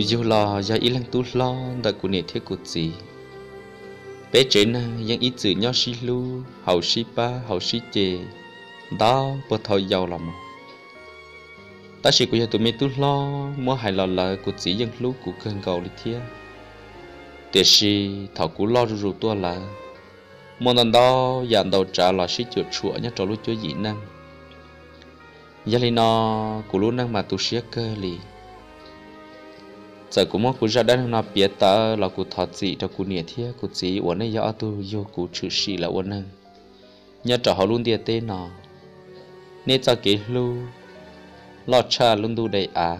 cú yêu lo ya ý lăng tu lo đã cú nè thiết cú gì bé trẻ na yang ít chữ nhau si lu hậu si ba hậu si chè đó bớt thôi giàu lắm. ta chỉ của tụi mình tu lo mua hai lò là của gì dân lúc của cơn cầu đi thia để si thảo cú lo rủ tua là một lần đó dàn đầu trả là sĩ chuột chuột nhất trò lúc chúa dị năng gia linh nó cú lúc năng mà tu sĩ cơ lì giờ cũng mong cũng ra đây nó biết ta là cũng thọ gì cho cũng nhiệt thiết cũng gì uốn này do tu vô cũng chữ sĩ là uốn năng nhớ trở họ luôn địa tên nó nên cho kỹ lu lo cha luôn tu đầy à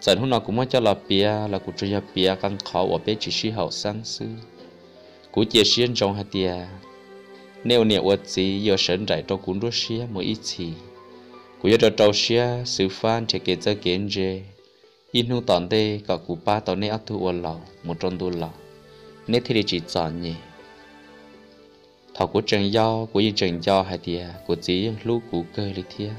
giờ hôm nào cũng mong cho là bia là cũng cho bia căng khó ở bên chỉ sĩ hậu sáng sư cũng chia sẻ trong hạt địa nếu nè uất gì giờ sân trải cho cũng rút sĩ một ít gì cũng do trâu sĩ sư phan chỉ kể cho kiến dê inu tòn tê cả cụ ba tàu nê atu uo lò một trong đu lò nê thì chỉ chọn nhỉ thọ của trần do của yên trần do hay thì của chỉ lưu cụ cơ lý thia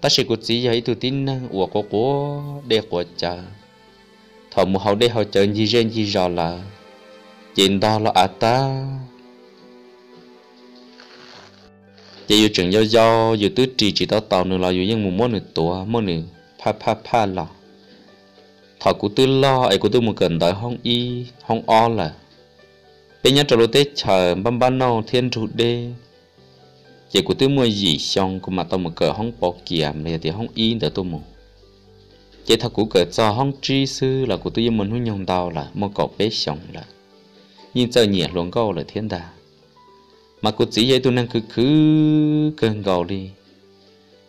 ta sẽ của chỉ ấy tu tin năng uo có của để của chờ thọ mù hậu để hậu chờ gì gen gì rõ là chuyện đó là à ta chỉ yêu trần do do yêu tứ trì chỉ tao tàu nữa là yêu những mù món nữa tổ món nữa pa pa pa lo thọ cụ tư lo ấy cụ tư một gần tới hong y hong o là bên nhá trở lô tết chờ băm băm nô thiên trụ đê chỉ cụ tư mua gì xong cụ mà tao một cờ hong bò kiềm này thì hong y đỡ tôi một chỉ thọ cụ cờ cho hong chi sư là cụ tư yêu muốn hôn nhông đau là một cọ bé xong là Nhìn giờ nhẹ luồng câu là thiên đà mà cụ chỉ vậy tôi năng cứ cứ cơn gầu đi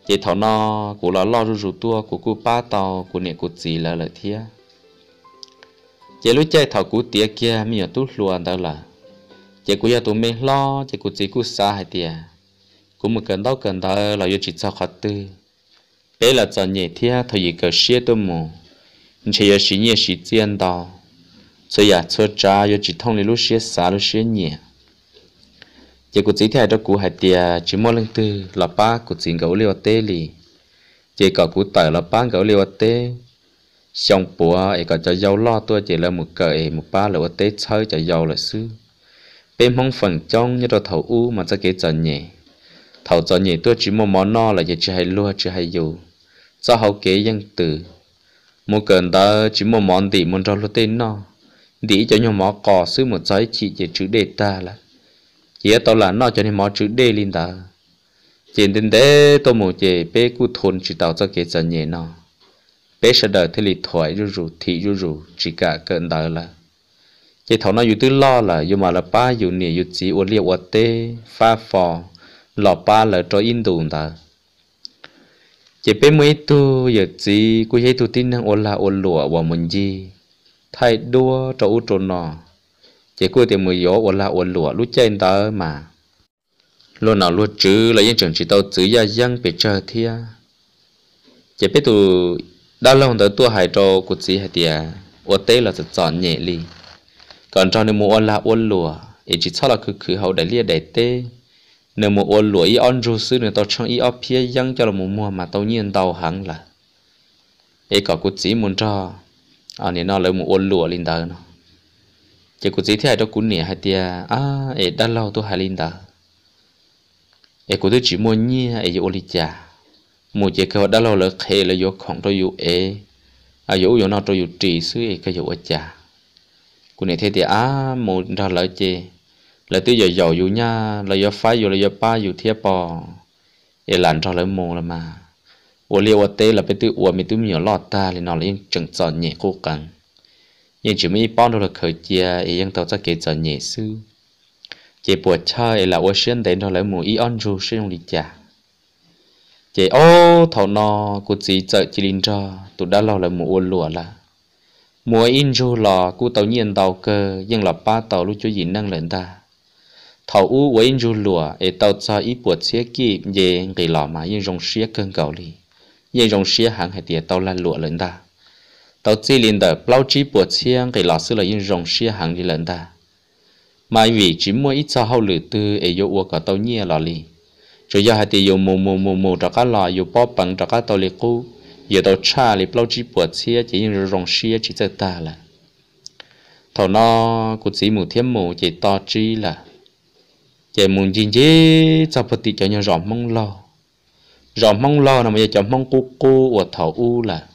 chế thảo nó của lo lo rủ rủ tua của cô ba tàu của nè cụ chị là lợi thia chế lúc chơi thảo cụ tía kia mi ở tu luôn đó là chế cụ giờ tụi mình lo chế cụ chị cụ xa hay tía cũng một cần đau cần đó là yêu chỉ cho khó tư bé là cho nhẹ thia thôi gì cờ xia tôi mù chỉ yêu xí nhẹ xí tiền xe 所以啊，出家要去通的路线，啥路线呢？chỉ cụ chỉ thay đó cụ hạt tiề chỉ mua lưng tư là ba cụ chỉ gấu liều tê lì chỉ có cụ tờ là ba gấu liều tê xong bữa ấy có cho dâu lo tôi chỉ là một cái một ba liều tê chơi cho dâu là sư bên mong phần trong như đó thầu u mà sẽ kế cho nhẹ thầu cho nhẹ tôi chỉ mua món no là chỉ chỉ hay lúa chỉ hay dầu, cho hậu kế dân từ một cần đó chỉ mua món gì muốn cho lúa tên no để cho nhau mỏ cò sư một trái chỉ chỉ chữ đề ta là chỉ tao là nó cho nên mọi chữ đê linh ta trên đến thế tôi muốn chỉ bé cú thôn chỉ tao cho cái chân nhẹ nó bé sẽ đợi thế lì thoại rú rú thị rú rú chỉ cả cơn đời là chỉ thảo nó dù tư lo là dù mà là ba dù nè dù chỉ uốn liệt uốn tê pha phò lọ ba là cho in đùn ta chỉ bé mới tu giờ chỉ cú hay tu tin năng uốn la uốn lụa và mình gì thay đua cho u trốn nó chỉ cua thì mới yếu ổn là ổn lụa lúc trên đó mà luôn nào luôn chứ là những trường chỉ tao chữ gia dân bị chờ thia chỉ biết tụ đa lòng tới tua hải trò của chị hải tiề ô tê là sẽ chọn nhẹ li còn trong nên mua ổn là ổn lụa ý chỉ cho là cứ cứ hậu đại lia đại tế, nếu mua ổn lụa ý ổn rô sư nữa tàu trong ý ổn phía dân cho là mua mua mà tàu nhiên tàu hàng là ý có của chị muốn cho à nên nó lấy mua ổn lụa lên đó nó chỉ có gì thế đó cún nè hay tia à ấy đã lâu tôi hay linh đó ấy có tôi chỉ muốn nhỉ ấy yêu lý cha một chỉ cái đã lâu là khê là yêu không tôi yêu ấy à yêu yêu nào tôi yêu trì suy cái yêu ở cha cún nè thấy tia à một ra là chê là tôi giờ giàu yêu nha là yêu phái yêu là yêu ba yêu thiệp bò ấy làm cho lợi mồ là mà 我列我爹了，被对我没对没有落单，然后人正早年过干。nhưng chỉ mới bắt đầu là khởi chia ý dân tàu cho kể cho nhẹ sư chỉ buổi chơi là ô xuyên đến đó lấy mù ý ăn dù sử dụng đi chả ô thầu nó cô chỉ chợ chỉ linh cho tụ đã lo lấy mù ô lụa là mùa in dù là cô tàu nhiên tàu cơ nhưng là ba tàu lúc chú nhìn năng lên ta thầu u với in dù lụa ấy tàu cho ý bộ xe kịp về người lọ mà nhưng dùng xe cơn cầu đi nhưng dùng xe hàng hải tiệt tàu là lụa lên ta tàu chi liền đợi bao chi bùa chiang cái lọ sư là yên rồng xia hàng đi lần ta mà vì chỉ mua ít cho hậu lử tư ấy yêu uo cả tàu nhia lọ li cho yếu hai tỷ yêu mù mù mù mù cho cá lọ yêu bỏ bằng cho cá tàu li cú giờ tàu cha li bao chi bùa chia chỉ yên rồng xia chỉ cho ta là thầu nó cũng chỉ mù thiếm mù chỉ to chi là chỉ muốn gì chứ sao phải cho nhau rõ mong lo rõ mong lo là bây giờ cho mong cô cô ở thầu u là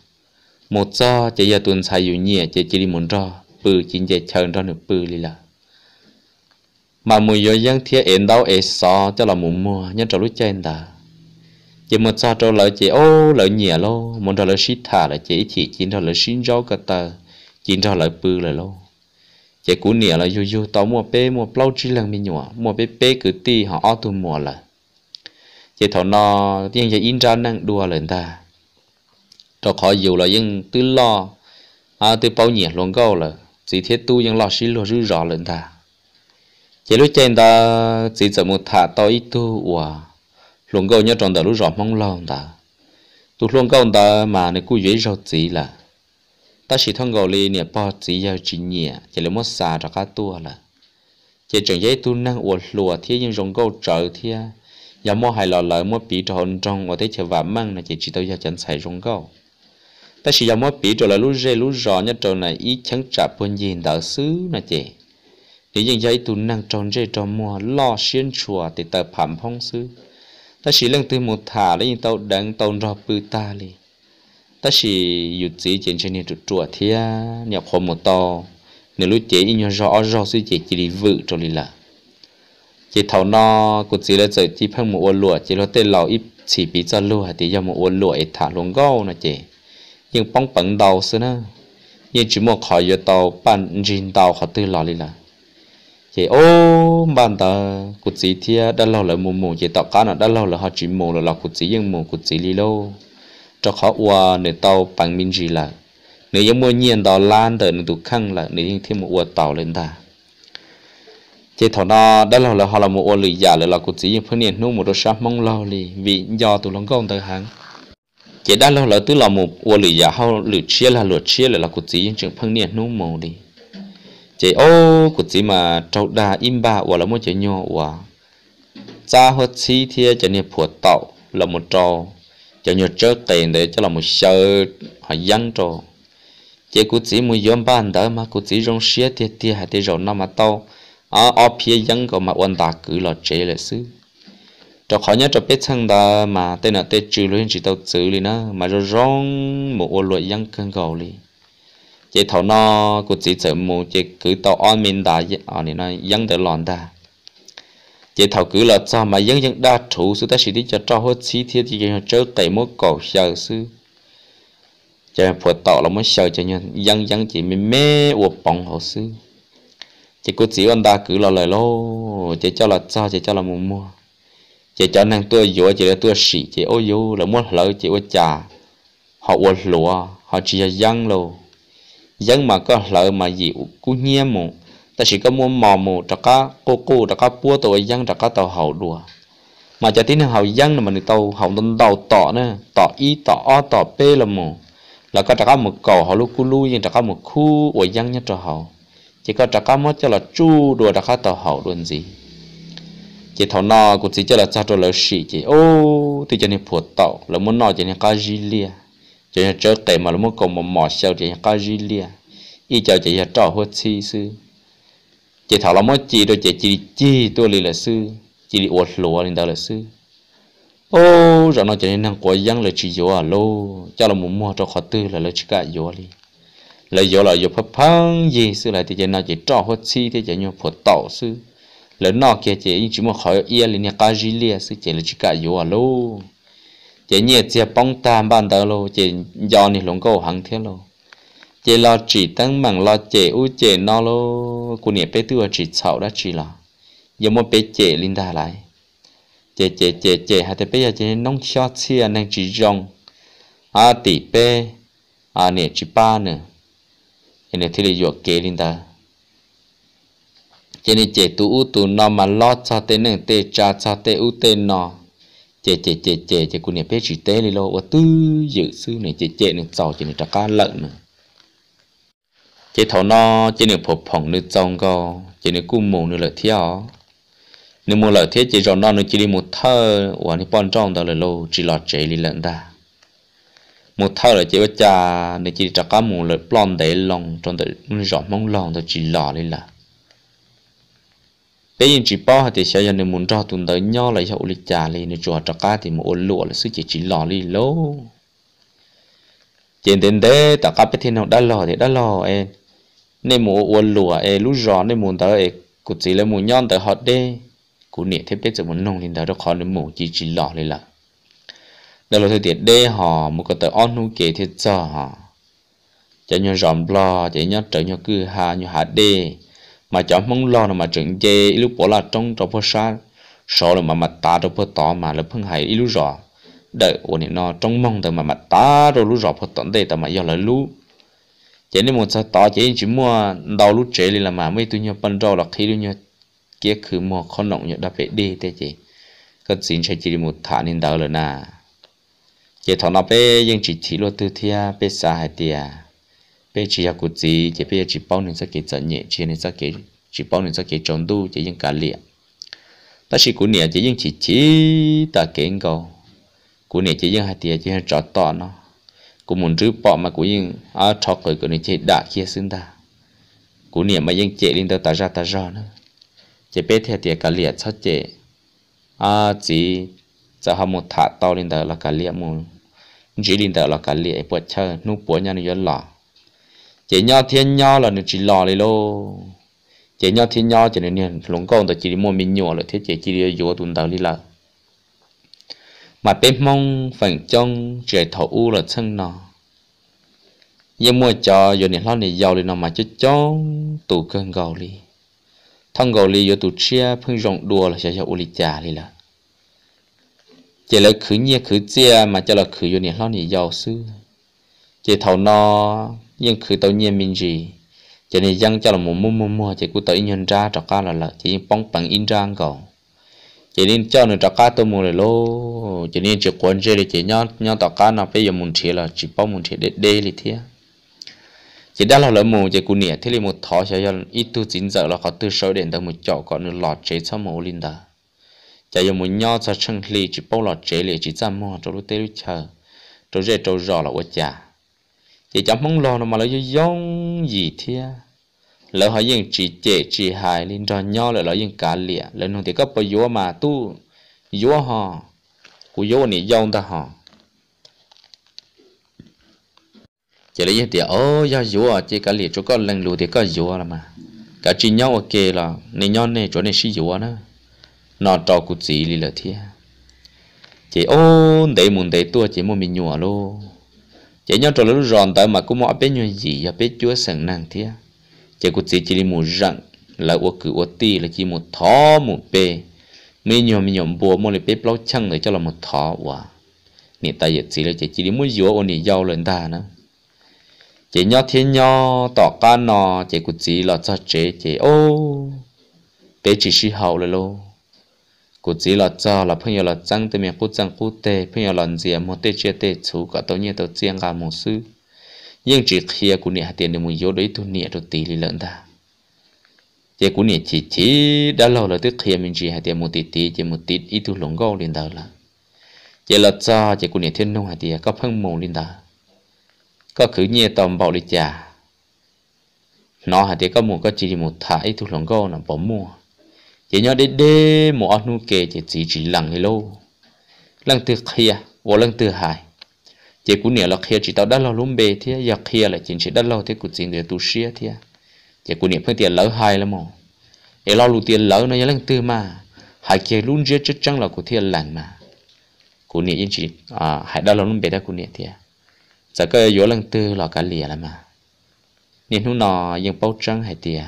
một do chỉ giờ tuần sai dù nhẹ chỉ chỉ đi muốn rõ bự chính chỉ chờ rõ được bự lì là mà mùi yếu dân thiết ến đau ế xó cho là muốn mua nhân trâu lúc trên ta chỉ một do trâu lợi chỉ ô lợi nhẹ lâu muốn trâu lợi xít thả là chỉ chỉ chính trò lợi xin rõ cả ta chính trâu lợi bự là lâu chỉ cú nhẹ là vô vô tao mua bê mua bao chỉ lần mình nhỏ mua bê bê cứ ti họ ô tu mua là chỉ thọ nó tiếng chỉ in ra năng đua lên ta cho khó dụ là những tư lo à tư bao nhiệt luôn câu là chỉ thiết tu những lo xí lo rư rõ lên ta chỉ lúc trên ta chỉ giờ một thả to ít tu hòa luôn câu nhất trong ta lúc rõ mong lo ta tu luôn câu ta mà này cú dễ rõ chỉ là ta chỉ thông cầu li nè bỏ chỉ giao chỉ nhẹ chỉ là mất xa cho cá tua là chỉ chẳng dễ tu năng uổng lùa thế nhưng rồng câu trợ thế giờ mua hai lò lợn mua bị tròn trong và thế chờ vả măng là chỉ chỉ tao giao chẳng xài rồng câu ta chỉ dòng mỗi bị trở là lú rê lú rò nhất trâu này ý chẳng trả buồn gì đỡ xứ nè chị để những giấy tụ năng tròn rê tròn mùa lo xuyên chùa thì tờ phạm phong xứ ta chỉ lưng từ một thả lấy những tàu đang tàu rò bư ta li ta chỉ dụ chỉ trên trên này trụ chùa thì nhập hồ một tàu nếu lú chế nhỏ rõ rõ suy chế chỉ đi vự trong li là chỉ thầu no của chỉ là giờ chỉ phân một ô lụa chỉ lo tên lò ít chỉ bị cho lụa thì dòng một ô lụa thả luôn gâu nè chị nhưng bóng bẩn đầu xưa nè, nhưng chỉ một khỏi giờ tàu bàn riêng đầu họ tư lò đi là chị ô bàn tờ cụ chỉ thia đã lâu là mù mù chị tàu cá nó đã lâu là họ chỉ mù là lọc cụ chỉ nhưng mù cụ chỉ đi lâu, cho khó ua nửa tàu bằng minh gì là nếu giống mua nhiên tàu lan tờ nửa tụ khăn là nếu thêm một ua tàu lên ta chị thọ đó đã lâu là họ là một ua lì giả là lọc cụ chỉ nhưng phương niên nu một đôi sáp mong lâu lì vì do tụ lòng công tới hàng chỉ đã lâu lỡ tứ lò một ua lì giả hao lử chia là lửa chia là là cụt gì nhưng chẳng phân niên nung mồ đi chỉ ô cụt gì mà trâu đà im ba ua là một chỉ nhỏ ua cha hết chi thia chỉ niệm phù tạo là một trò chỉ nhiều chớ tiền để cho là một sơ họ dân trò chỉ cụt gì một yếm ban đó mà cụt gì rong xía thia thia hay thia rồi nó mà tao ở ở phía dân của mà quan ta cứ là chế là xứ cho khó nhất cho biết sang đó mà tên là tên trừ luôn chỉ tàu trừ đi nó mà rồi rong một ô lụi dân cơn gầu đi chế thầu nó của chỉ sợ một chế cứ tàu on mình đã ở này nó dân tới lòn ta chế thầu cứ là cho mà dân dân đa chủ sự ta chỉ đi cho cho hết chi thiết chỉ cho chơi tẩy một cổ sợ sư cho nên phụ tàu là muốn sợ cho nhân dân dân chỉ mình mê uổng bóng hồ sư chế cô chỉ anh ta cứ là lời lô chế cho là cho chế cho là mua mua chỉ cho năng tua dỗ chỉ là tua sỉ chỉ ô dỗ là muốn lợi chỉ ô trà họ ô lúa họ chỉ là dân lô dân mà có lợi mà gì cú nhé mù ta chỉ có muốn mò mù cho cá cô cô cho cá búa tôi dân cho cá tàu hậu đùa mà cho tin hậu dân là mình tàu hậu tân tàu tọ nè tọ y tọ o tọ p là mù là có cho cá một cầu họ lúc cú lui nhưng cho cá một khu ô dân nhất cho hậu chỉ có cho cá mất cho là chu đùa cho cá tàu hậu đùa gì chỉ thầu nọ cũng chỉ cho là cho cho là sĩ chị ô thì cho nên phụ tàu là muốn nọ cho nên có gì lia cho nên trở tệ mà là muốn cùng một mỏ sao cho nên có gì lia ý cho chỉ là trò hết chi sư chỉ thầu là muốn chỉ đôi chỉ chỉ chi tôi lì là sư chỉ đi uất lúa lên đó là sư ô rồi nó cho nên năng quá giăng là chỉ vô à lô cho là muốn mua cho khó tư là lấy chỉ cả vô đi lấy vô là vô phật phăng gì sư lại thì cho nên chỉ trò hết chi thì cho nên phụ tàu sư lỡ nọ kia chị nhưng chỉ một khỏi yên lên nhà cá gì liền sự chị là chỉ cả yếu à lô chị nhẹ chị bông tam bàn tao lô chị do này lồng cầu hàng thế lô chị lo chỉ tăng mảng lo chị u chị nọ lô cô nhẹ bé tua chỉ sầu đã chỉ là giờ một bé chị linh ta lại chị chị chị chị hai tay bây giờ chị nông cho chia anh chỉ rong à tỷ bé à nhẹ chỉ ba nữa nên thì là yếu kế linh ta chỉ nên chế tu u tu nó mà lo cho tên nâng tê cha cho tê u tê nó chế chế chế chế chế của nhà bé chỉ tê đi lo và tư dự sư này chế chế nên giàu chỉ nên trả cá lợn nữa chế thầu nó chế nên phổ phỏng nâng trong co chế nên cung mồ nâng lợi theo nếu mồ lợi theo chế rồi nó nâng chỉ đi một thơ và nâng bòn trong đó là lo chỉ lọt chế đi lợn ta một thơ là chế bắt cha nâng chỉ trả cá mồ lợi plon để lòng trong đó rõ mong lòng đó chỉ lọt đi là bây giờ chỉ bao thì sẽ nhận được muốn cho tụi tới nhau lại cho lịch trả lên để chùa trắc cá thì một ôn lụa là sự chỉ chỉ lò đi lố trên đến thế tất cả biết thế nào đã lò thì đã lò em nên một ôn lụa em lúc rõ nên muốn tới em cũng chỉ là muốn nhon tới họ đi cũng niệm thêm biết giờ muốn nông lên tới đó khó nên một chỉ chỉ lò lên là đó là thời tiết đê họ một cái tới on nu kể thế giờ họ cho nhau rộm lo cho nhau trở nhau cứ hà nhau hà đê mà cháu mong lo là mà trưởng dê lúc bỏ là trong trong phố xa sợ là mà mặt ta trong phố tỏ mà là phân hại ít lúc rõ đợi ổn định nó trong mong từ mà mặt ta rồi lúc rõ phố tận đây tao mà do là lúc chỉ nên một sao tỏ chỉ chỉ mua đầu lúc chế là mà mấy tôi nhớ ban đầu là khi tôi nhớ kia cứ mua con động nhớ đã phải đi thế chị cần xin chạy chỉ một thả nên đầu là nà chỉ thằng nào bé nhưng chỉ chỉ luôn từ thia bé xa hai tiệt bây chỉ là của chị chỉ bây giờ chỉ bao nhiêu sẽ kể trận nhẹ chỉ nên sẽ kể chỉ bao nhiêu sẽ kể tròn đu chỉ những cả liệt ta chỉ của niệm chỉ những chỉ chỉ ta kể câu, của niệm chỉ những hạt tiền chỉ những trò to nó của muốn rước bỏ mà của những à trò cười của niệm chỉ đã kia xứng ta của niệm mà những chế linh tao ta ra ta ra nữa chỉ bây theo tiền cả liệt sao chế à chỉ giờ họ một thả to lên tao là cả liệt một chỉ lên tao là cả liệt bữa chơi nụ bữa nhà nó gió lọ chỉ nhau thiên nhau là chỉ lò này lô chỉ nhau thiên nhau chỉ nên lũng con tao chỉ đi mua mình nhỏ là thế chỉ chỉ đi vô tuần tao đi là mà bên mong phần trong trẻ thổ u là chân nó nhưng mua cho giờ này lo này giàu đi nó mà chứ trong tủ cơn gạo đi thằng gạo đi vô tủ chia phân rộng đùa là sẽ cho u lì trà đi là chỉ là khử nhia khử chia mà cho là khử vô này lo này giàu xưa chỉ thầu nó nhưng khi tự nhiên mình gì cho nên dân cho là một mua mua mua chỉ cứ tự nhiên ra trọ ca là là chỉ bóng bằng in ra cầu chỉ nên cho nên trọ ca tôi mua rồi lô chỉ nên chỉ quấn chơi để chỉ nhau nhau trọ ca nào bây giờ muốn chỉ là chỉ bóng muốn chỉ để để thì thế chỉ đã là lỡ mù chỉ cú nỉa thế là một thó sẽ dân ít tu chín giờ là có tư số đến tới một chỗ có nửa lọt chế cho mù linh đó chỉ dùng một nhau cho chân lì chỉ bóng lọt chế lì chỉ ra mua cho lúc tới lúc chờ rồi rồi rồi là quá chả chỉ chẳng mong lo nó mà nó giống gì thế lỡ họ dùng chỉ chế chỉ hài linh trò nhau lỡ lỡ dùng cá lịa lỡ nông thì có bao nhiêu mà tu yếu họ cú yếu này giống ta họ chỉ lấy thì ô do yếu chỉ cá lịa cho có lần lù thì có yếu là mà cả chỉ nhau ok là nên nhau này chỗ này sử yếu nữa nó trò cụ chỉ lì là thế chỉ ô để muốn để tu, chỉ muốn mình nhua luôn chỉ nhau trò lúc ròn tới mà cũng mọi bé nhau gì và bé chúa sẵn năng thế chỉ cũng chỉ chỉ đi một rặng là ô cử ô ti là chỉ một thó một bê mấy nhau mấy nhau bùa mỗi là bé lâu chăng để cho là một thó quá nị ta giật chỉ là chỉ chỉ đi muốn dúa ô nị giàu lên ta nữa chỉ nhau thiên nhau tỏ ca nò chỉ cũng chỉ là cho chế chỉ ô bé chỉ suy hậu là luôn cụ chỉ là cho là phân là trăng từ miệng cụ trăng cụ tê phân là gì mà tê chia tê chú cả tối nhiên tàu chơi gà một sư nhưng chỉ khi cụ niệm tiền được một yếu đấy tu niệm được tí lì lợn ta chỉ cụ niệm chỉ chỉ đã lâu là tức khi mình chỉ hai tiền một tí tí chỉ một tí ít tu lồng gâu lên đầu là chỉ là cho chỉ cụ niệm thiên nông hai tiền có phân mù lên đầu có khử nhẹ tòm bảo đi chả nó hai tiền có một có chỉ một thải ít tu lồng gâu là bỏ mua chỉ nhớ đến đê một anh nu chỉ chỉ chỉ lằng hay lâu lằng từ kia và lằng từ hải chỉ cũng nhớ là kia chỉ tao đã lâu lắm bề thế giờ kia là chỉ chỉ đã lâu thế cũng chỉ để tu sửa thế chỉ cũng nhớ phương tiện lỡ hai lắm mà để lo lù tiền lỡ nó nhớ lằng từ mà hải kia luôn chết chết chăng là của thiên lành mà cũng nhớ chỉ à hải đã lâu lắm bề đã cũng nhớ thế giờ cái yếu lằng từ là cả lìa lắm mà niệm hôm nọ yên bao trăng hải tiền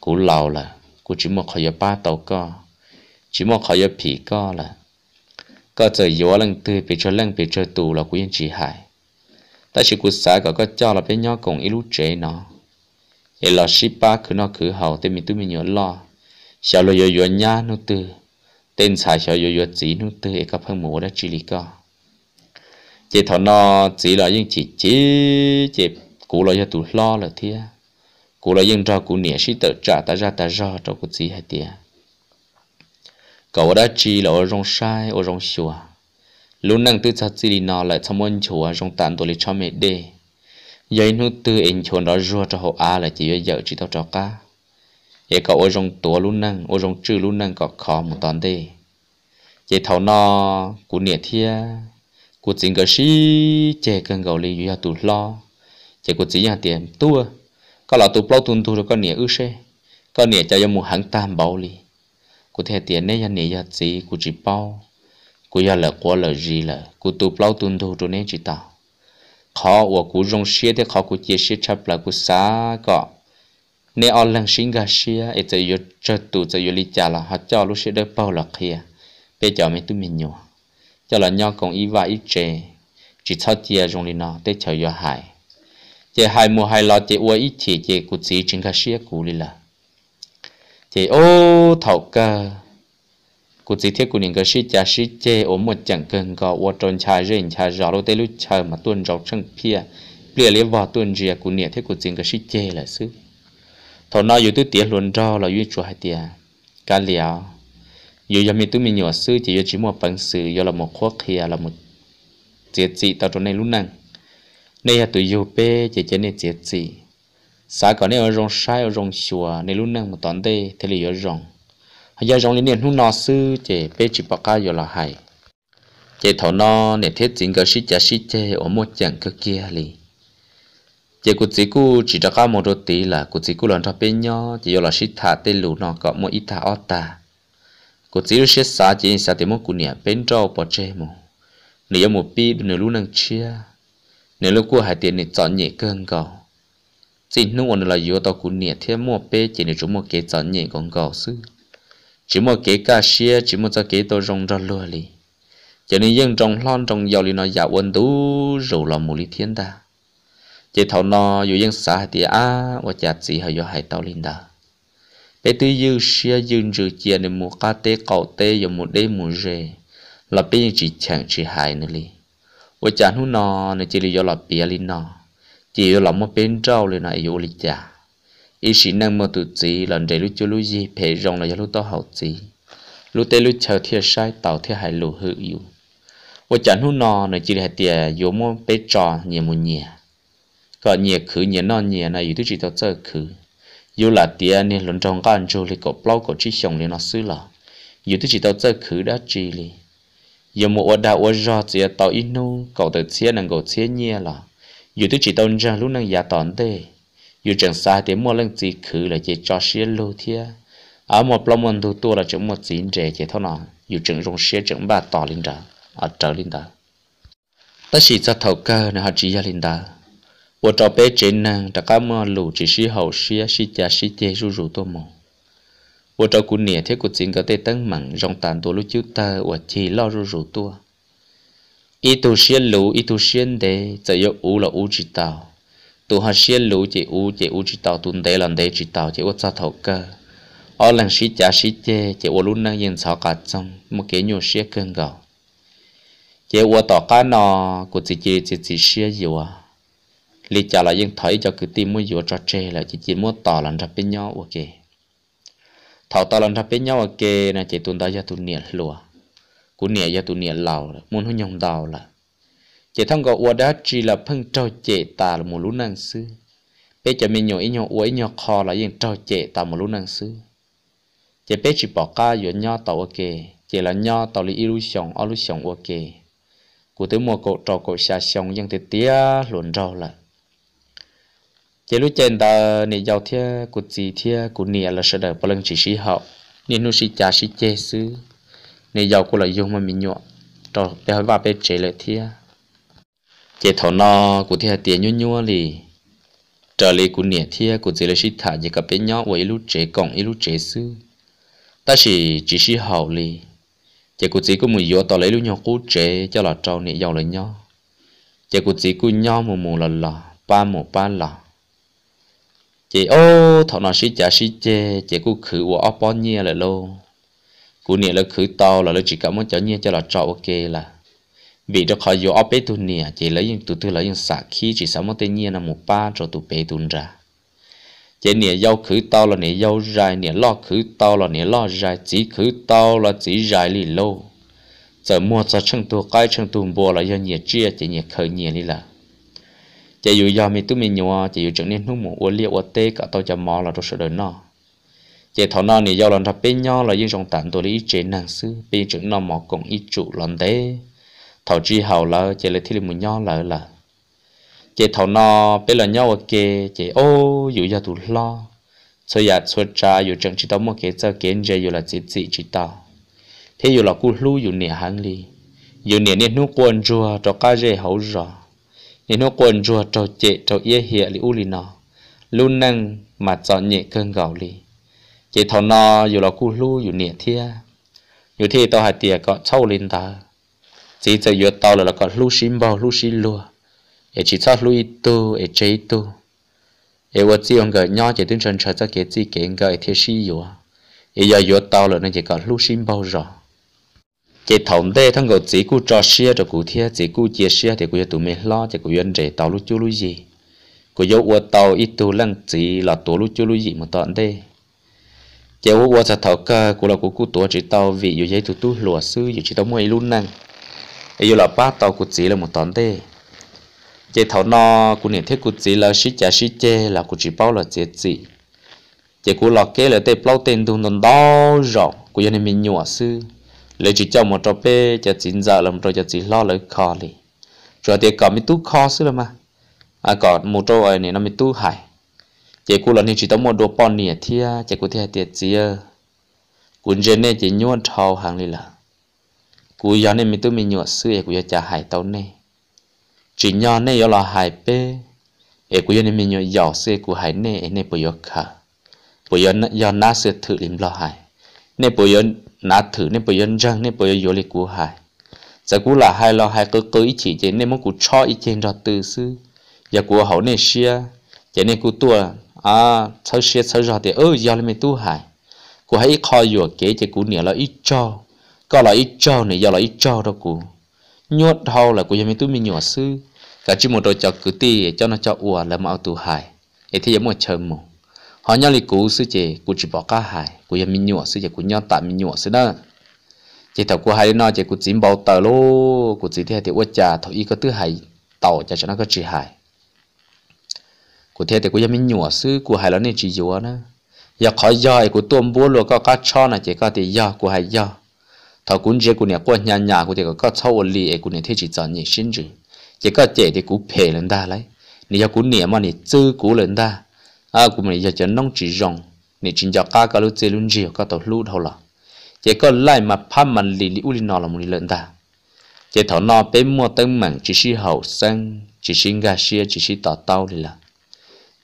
cũng lâu là của chỉ một khỏi ba tàu co chỉ một khỏi phỉ co là có giờ yếu lăng tư bị cho lăng bị cho tù là của yên chỉ hại ta chỉ cú sai có có cho là bé nhỏ cùng ít lúc chế nó vậy là ship ba cứ nó cứ hậu tên mình tôi mình nhớ lo sao lo yếu yếu nhá nó tư tên xài sao yếu yếu chỉ nó tư ấy có phân mũ đã chỉ lý co chỉ thọ nó chỉ là những chỉ chỉ chỉ cú lo cho tụ lo là thiệt cú là dân trò cú nhẹ sĩ tự trả ta ra ta ra cho cú gì hay tiệt cậu đã chỉ là ở trong sai ở trong chùa lúc năng tư sát gì nó lại tham ơn chùa trong tản tuổi cho mẹ đê vậy nút tư anh chôn đó rùa cho họ á là chỉ giờ chỉ tao cho cá vậy cậu ở trong tua lúc năng ở trong trừ lúc năng có khó một tòn đê vậy thầu nó cú nhẹ thia cú chính cái sĩ chè cần gầu lý do tụt lo chè cú chỉ nhà tiền tua ก็หลอตุปลอตุนตูก็เหนียอื้อเช่ก็เหนียจะยมูหังตามเบาลีกูเทเตียนเนี่ยยันเหนียยัดซีกูจีเป้ากูยันเหล่ากูเหล่าจีเหล่ากูตุปลอตุนตูตัวนี้จีตาขอว่ากูรงเชียที่ขอกูเจียเชียชับเหล่ากูสาก็เนี่ยออนลังชิงกาเชียเอจะยุดจะตูจะยุลิจ่าละฮัจจอลูเชียได้เป้าหลักเฮียเปเจ้าไม่ตุ้มเงียวเจ้าหล่าย่อกงอีว่าอีเจ chỉ cho chia dùng đi nó để chờ yêu hại chị hai mùa hai lo chị ua ít chị chị cụ chỉ chính khá xia cụ lì là chị ô thảo cơ cụ chỉ thiết cụ niệm cái sĩ cha xí chê ốm một chặng gần có ua tròn cha rên cha rõ lô tê lúc chờ mà tuôn rộng chẳng pia bìa lấy vào tuôn rìa cụ niệm thiết cụ chính cái sĩ chê là sư thảo nói yếu tư tiền luôn rò là yếu chùa hai tía cá liao yếu giờ mình tụi mình nhỏ sư chỉ chỉ mua bằng sư do là một khoa kia là một tiết dị tạo trong này lúc năng nay tuổi yêu bé chỉ chỉ nên chết gì xã còn ở rong sai ở rong xua nên luôn năng một tuần đây thế là ở rong giờ rong lên nên hú nọ sư chỉ bé chỉ bọc cá rồi là hay chỉ thầu nọ nên thiết chính cái sĩ cha sĩ chế ở một chặng cực kia li chỉ cụ chỉ cụ chỉ cho cá một đôi tí là cụ chỉ cụ lần cho bé nhỏ chỉ là sĩ thả tên lũ nọ có một ít thả ót ta cụ chỉ sĩ xã chỉ xã thì một cụ nhà bên trâu bỏ chế mù nếu một pi đừng luôn năng chia nếu lúc qua hai tiền này chọn nhẹ cơn cầu chỉ nung ổn là yếu tao cũng nhẹ thêm mua bê chỉ để chúng một cái chọn nhẹ con cầu sư chỉ một cái cà xia chỉ một cái cái tôi rong ra lừa li cho nên dân trong lon trong giàu li nó giàu quân tú rủ là mù li thiên ta chỉ thầu nó dù dân xã hải tiền á và chặt chỉ hơi do hai tao linh đà, bé tư dư xia dư dư chia nên mua cá tê cầu tê rồi một đêm mua rề là bây giờ chỉ chẳng chỉ hai nữa li 我讲นู่นนอนในจิริยอลเปียลินนอจิริยอลมาเป็นเจ้าเลยนะอายุลิจ่าอีสินังมาตุจีหลังใจลุจูลุยีเพยงเลยลุต่อหาจีลุเตลุเชาเทียใช้เต่าเทียหายลุหืออยู่ว่าจันหุ่นนอในจิริหเตียโยมเป็จอเนียมุเนียก็เนียคือเนียนอนเนียนะอยู่ที่จิตเจอคืออยู่หลาเตียเนี่ยหลังจงกันจูเลยก็เปล่าก็ชี้ชงเลยนอซื้อหล่ออยู่ที่จิตเจอคือได้จีเลย giờ một đạo ở giò chỉ tàu ít nu cậu tự chia năng cậu chia nhia là dù tôi chỉ tông ra lúc năng giả tòn thế dù chẳng sai thì mua lần chỉ khử là chỉ cho xia lô thia ở một plom mình thu tu là chẳng một chín rẻ chỉ thôi nào dù chẳng rong xia chẳng ba tỏ linh đó ở trở linh đó ta chỉ cho thầu cơ là họ chỉ ra linh đó ở trò bé trên năng đã cá mua lù chỉ xí hậu xia xí cha xí chê rú rú tôi mong cháu cũng 我照顾你，thế cuộc chính có thể tăng mặn trong tàn tổ lúc chiếu ta, và chỉ lo rủ rủ tua. ít tu xuyên lũ, ít tu xuyên đế, chỉ yếu ú là ú chỉ tàu. Tu hà xuyên lũ chỉ ú, chỉ ú chỉ tàu, tuần đế làm đế chỉ tàu, chỉ ú cho thầu cơ. Ở lần xí cha xí chê, chỉ ú lúc năng yên xó cả trong, một cái nhu xế cơn gạo Chỉ ú tỏ cá nò, cuộc chỉ chỉ chỉ chỉ xế yếu à. Lý chả là yên thấy cho cứ tìm mua yếu cho chê là chỉ chỉ mua tỏ làm ra bên nhau ok thảo tao làm tháp bên nhau ok là chỉ tuân tại cho tụi niệm lùa cú niệm cho tụi niệm lầu muốn hơi nhồng đào là chỉ thông qua ua đá chỉ là phăng trao chế ta là một lũ năng sư bây giờ mình nhỏ ít nhỏ ua ít nhỏ kho là những trao chế ta một lũ năng sư chỉ bây chỉ bỏ ca rồi nhau tao ok chỉ là nhau tàu lý illusion sủng ok cú tới mua cậu trao cậu xa sủng nhưng tới tía luồn rau là chế lúc trên ta nè giàu thia cụt gì thia cụt nè là sợ đỡ bằng chỉ sĩ hậu nè nu sĩ cha sĩ chế sư nè giàu của là dùng mà mình nhọ cho để hỏi vào bé chế lại thia chế thọ no cụt thia tiền nhua nhua lì trở lại cụt nè thia cụt gì là sĩ thả gì cả bé nhỏ với lúc chế cổng lúc chế sư ta chỉ chỉ sĩ hậu lì chế cụt gì cũng mùi nhọ, tao lấy lúc nhọ cụt chế cho là trâu nè giàu lại nhọ, chế cụt gì cũng nhọ mù mù là là ba mù ba là chị ô thọ nó sĩ chả sĩ chê chị cũng khử của ốc bó nhia lại lô cú nè là khử to là lô chỉ cảm ơn cháu nhia cho là trọ ok là vì cho khỏi vô ốc bế tu nè chị lấy những tụ tư lấy những sạc khí chỉ sống tên nhia là một ba rồi tụ bế tu ra chị nè dâu khử to là nè dâu dài nè lo khử to là nè lo dài chỉ khử to là chỉ dài lì lô giờ mua cho chân tu cái chân tu bùa là do nhia chia chị nhia khởi nhia đi là chỉ dù do mình tu mình nhiều chỉ dù chẳng nên hung một uốn liệu uốn tê cả tôi cho mò là đồ sợ đời nó chỉ thọ nó này do lần thập bên nhau là những trong tản tổ lý chế năng sư bên chữ nó mò cũng ít trụ lần tê thọ chi hầu là chỉ là thi một nhau là là chỉ thọ nó bên là nhau ok chỉ ô dù do tụi lo soi ya soi cha dù chẳng chỉ tao một kế cho kiến dây dù là chỉ chỉ chỉ tao thế dù là cú lu dù nẻ hàng li dù nẻ nên nu quân chua cho cái gì hậu rồi thì nó quần rùa trò chệ trò yê hiệ li u li nó luôn năng mà chọn nhẹ cơn gạo li chỉ thọ nó dù là cu lu dù nhẹ thia dù thế tao hạt tiệt có sâu lên ta chỉ giờ dù tao là có lu xin bao lu xin lùa để chỉ cho lu tu để chế tu để vật gì ông gửi nhau chỉ tuyên truyền cho cái gì kiện gửi thế sĩ dù để giờ dù tao là nên chỉ có lu xin bao rồi chế thống tê thằng cậu chỉ cú cho xia cho cú thia chỉ cú chia xia thì cú tụi mình lo cho cú yên rể tàu lú chú lú gì cú yêu ua tàu ít tu lăng chỉ là tàu lú chú lú gì mà tọn tê chế ua ua sa thảo cơ cú là cú cú tổ chỉ tàu vì dù giấy tụi tu lùa sư dù chỉ tàu mày luôn năng ấy là ba tàu cú chỉ là một tọn tê chế thảo no cú niệm thế cú chỉ là xí chả xí chê là cú chỉ bao là chết chỉ chế cú là kế là tê bao tên tu non đó rộng cú yên mình nhua sư lấy chỉ cho một trò bê cho chín giờ làm rồi cho chỉ lo lấy khó đi cho thì có mi tu khó xí là mà à có một trò ấy này nó mi tu hải chỉ cô lần này chỉ tao một đồ bò nè thia chỉ cô thia tiệt gì ơ cuốn trên này chỉ nhuận thao hàng đi là cú giờ này mi tu mi nhuận xưa cú giờ trả hải tao nè chỉ nhỏ này là hải bê ấy cú gió này mi nhuận giỏ xưa cú hải nè ấy nè bùi gió khả bùi gió gió na xưa thử lim lo hải nè bùi gió nã thử nên bây giờ chẳng nên bây giờ vô lịch của hai giờ cú là hai lo hai cơ cơ ý chỉ chế nên muốn cú cho ý chế ra từ sư giờ cú hậu nên xia chế nên cú tua à sau xia sau ra thì ơ giờ lên mình tu hai cú hãy coi vừa kế chế cú nè là ít cho có là ít cho này giờ là ít cho đâu cú nhốt hậu là cú giờ mình tu mình nhỏ sư cả chỉ một đồ chọc cứ ti, cho nó cho ủa là mau tu hai ấy thì giờ một chờ một họ nhau lịch cũ sư chế cú chỉ bỏ cá hải cú yếm mình nhựa sư chế cú nhau tạm mình nhựa sư đó chế thầu cú hải nó chế cú chỉ bảo tờ lô cú chỉ theo thì uất trà thầu y có tứ hải tàu cho cho nó có chỉ hải cú theo thì cú yếm mình nhựa sư cú hải nó nên chỉ dừa nữa giờ khỏi giờ cú tuôn búa luôn, có cá cho là chế có thì giờ cú hải giờ thầu cún chế cú nhà quan nhà nhà cú thì có có sâu lì cú này thế chỉ chọn nhị sinh chứ chế có chế thì cú phê lên ta lấy nếu cú niệm mà thì chữ cú lên ta à cũng mình giờ chỉ nông chỉ rong nè chính giờ cá cá lú chơi luôn gì cá tàu lú thôi là chỉ có lại mà pha mình lì lì uli nọ là mình lợn ta chỉ thằng nọ bé mua tân mảng chỉ xí hậu sinh, chỉ xí gà xia chỉ xí tỏ tàu đi là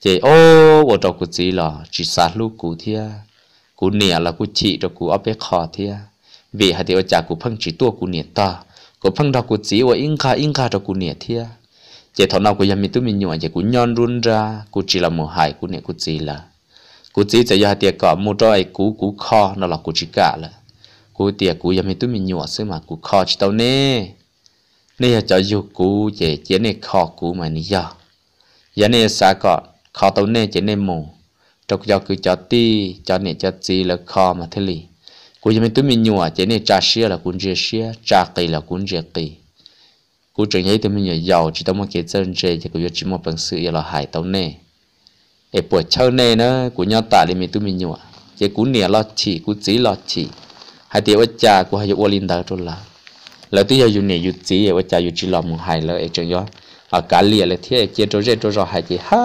chỉ ô bộ trò của gì là chỉ sát lú cụ thia cụ nè là cụ chỉ rồi cụ ở bé khó thia vì hai điều trả cụ phăng chỉ tua cụ nè ta cụ phăng đó cụ chỉ và yên kha yên kha đó cụ nè thia chế thọ nào của nhà mình tụi mình nhồi chế cũng nhon run ra cũng chỉ là một hải cũng nè cũng chỉ là cũng chỉ chế giờ tiệt có một trọi cú cú kho nó là cũng chỉ cả là cú tiệt cú nhà mình tụi mình nhồi xứ mà cú kho chỉ tao nè nè giờ cho dù cú chế chế nè kho cú mà nè giờ giờ nè xa cọ kho tao nè chế nè mù trong giờ cứ cho ti cho nè cho chỉ là kho mà thế lì cú nhà mình tụi mình nhồi chế nè cha xia là cún chế xia cha kỳ là cún chế kỳ cú trường ấy thì mình nhảy giàu chỉ tao mà kế chân chơi chỉ có chỉ một bằng sự là hải tao nè để buổi chơi nè nó của nhau tả thì mình tụi mình nhua chỉ cú nè lo chỉ cú chỉ lo chỉ hai tiếng ở cha của hai ở linh đó rồi là là tôi giờ dùng nè dùng chỉ ở cha dùng chỉ lo một hải là ở trường gió ở cả lìa là thế kia trôi rơi trôi rồi hai chỉ ha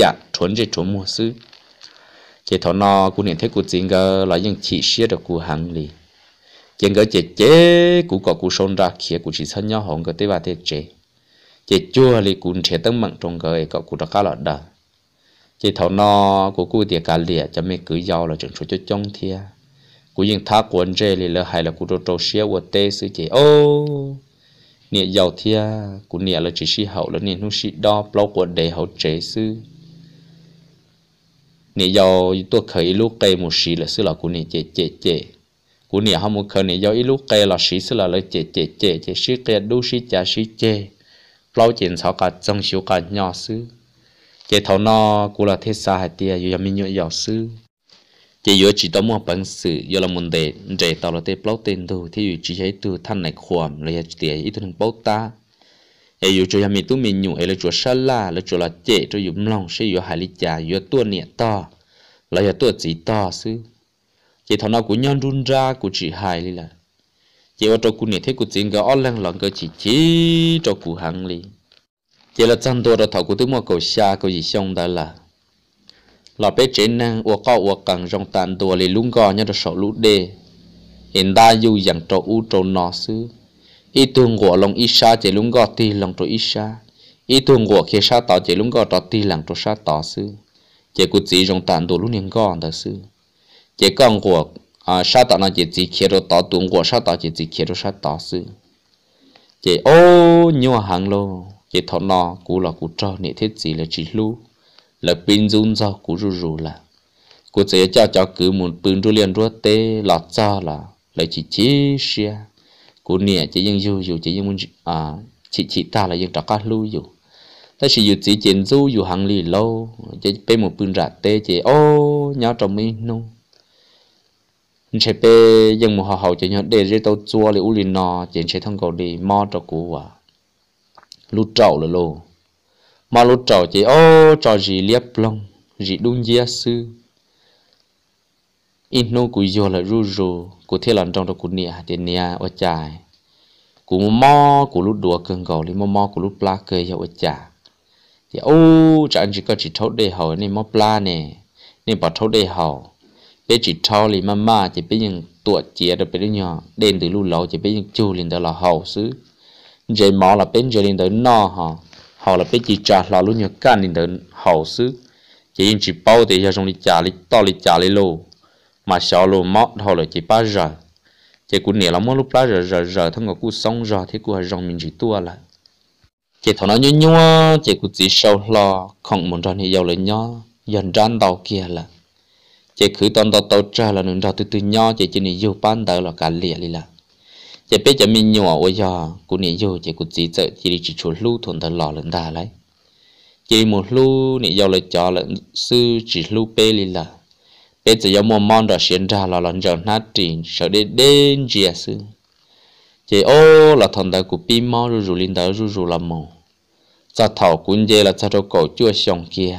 ya chuẩn rơi chuẩn mua sư chỉ thằng nó cú nè thấy cú chỉ ngờ là những chỉ xia được cú hàng liền chẳng có chế chế cũng có cũng sôn ra kia cũng chỉ thân nhau hồng cái tế bà tế chế chế chua thì cũng chế tăng mạnh trong cái có cũng đã cá lọt đó chế thầu nó của cụ tiệt cả lìa cho mấy cứ giàu là chẳng số cho trong thia cũng những thác quần rê thì là hay là cũng đồ trâu xía của tế sư chế ô nè giàu thia cũng nè là chỉ sĩ hậu là nè nó sĩ đo bao của đề hậu chế sư nè giàu tôi khởi lúc cây một sĩ là sư là cũng nè chế chế chế cú nè hông một khơi nè do ít lúc kê là sĩ xí là lời chè chè chè chè sĩ kê đu sĩ cha sĩ chè lâu chuyện sau cả trong xíu cả nhỏ sư, chè thầu no cú là thế xa hạt tia dù mình nhựa nhỏ sư, chè dù chỉ tao mua bằng sự dù là muốn để để tao là tê bao tiền đồ thì dù chỉ thấy từ thân này khoảm là chỉ tia ít hơn bao ta ai dù cho mình tu mình nhủ ai là chùa sa la là là chè cho dù mông sẽ dù hài lý chả dù tuôn nè to là dù tuôn gì to xứ chị thằng nào cũng nhân run ra cũng chị hài đi là chị ở trong cụ này thấy cụ chuyện cái ón lăng lỏng cái chỉ chỉ cho cụ hàng đi chị là chân tôi rồi thảo cụ tướng mà cầu xa cầu gì xong đó là là bé trẻ năng uo co uo cẳng trong tàn tua lì lúng gò nhớ được sổ lũ đê hiện ta dù dặn trâu u trâu nọ xứ ít tuồng của lòng ít xa chỉ lúng gò tì lòng trâu ít xa ít tuồng của khi xa tỏ chỉ lúng gò trâu tì lòng trâu xa tỏ xứ chỉ cụ chỉ trong tàn tua lũ niên gò đó xứ chỉ còn của à sao tạo nó chỉ chỉ kia rồi tạo tuồng của sao tạo chỉ chỉ kia rồi sao tạo sự chỉ ô nhiều hàng lô chỉ thọ nó cú là cú cho nị thiết gì là chỉ lu là pin run do cú rù rù là cú sẽ cho cho cứ một pin rú liền rú tê lọt cho là là chỉ chỉ xia cú nè chỉ dân du dù chỉ dân à chỉ chỉ ta là dân trọ cá lưu dù ta chỉ dù chỉ chiến du dù hàng lì lâu chỉ bên một pin rạ tê chỉ ô nhau trong mi nung chế bé dân một họ hậu chế nhớ để chế tàu chua để u nò chế chế thằng cầu đi mò cho cú à lú trầu là lô mà lú trầu chế ô cho gì liếp long gì đúng gì sư in nô cú vô là rú rú cú thế lần trong đó cú nia để nia ở chài cú mò cú lú đùa cường cầu đi mò mò cú lú pla cười cho ở chài thì ô anh chỉ có chỉ thấu đề hậu nên mò pla nè nên bảo thấu đề hậu bé chỉ thao lì mà mà chỉ bé những tuổi trẻ rồi bé đứa nhỏ đến từ lúc lâu chỉ bé những chú lên đó là hậu xứ vậy mỏ là bé giờ lên tới no hả họ là bé chỉ trả là lúc nhỏ can lên tới hậu xứ chỉ những chỉ bao thì cho trong đi trả đi to đi trả đi lô mà sau lô mỏ họ là chỉ ba giờ chỉ cũng nhớ là mỗi lúc ba giờ giờ giờ thằng cũng xong giờ thì cũng cô rong mình chỉ tua lại chỉ thằng nó nhún nhún chỉ cũng chỉ sâu lo không muốn cho thì giàu lên nhó dần ran đầu kia là chỉ khử tông tao tao trả là nương rau từ từ nhỏ chỉ chỉ nị yêu ban đầu là cả lìa đi là chỉ biết chỉ mình nhỏ ôi giờ cú nị yêu chỉ cú chỉ sợ chỉ đi chỉ chuột lu thuần thằng lò lần đà lại chỉ một lu nị yêu lại cho lợn sư chỉ lu bê lì là bê chỉ yêu mua món đó xiên ra là lần giờ nát trình sợ đi đến gì à sư chỉ ô là thằng đó cú pin mò rú rú linh đó rú rú là mò sao thảo cún dê là sao cho cổ chưa xong kia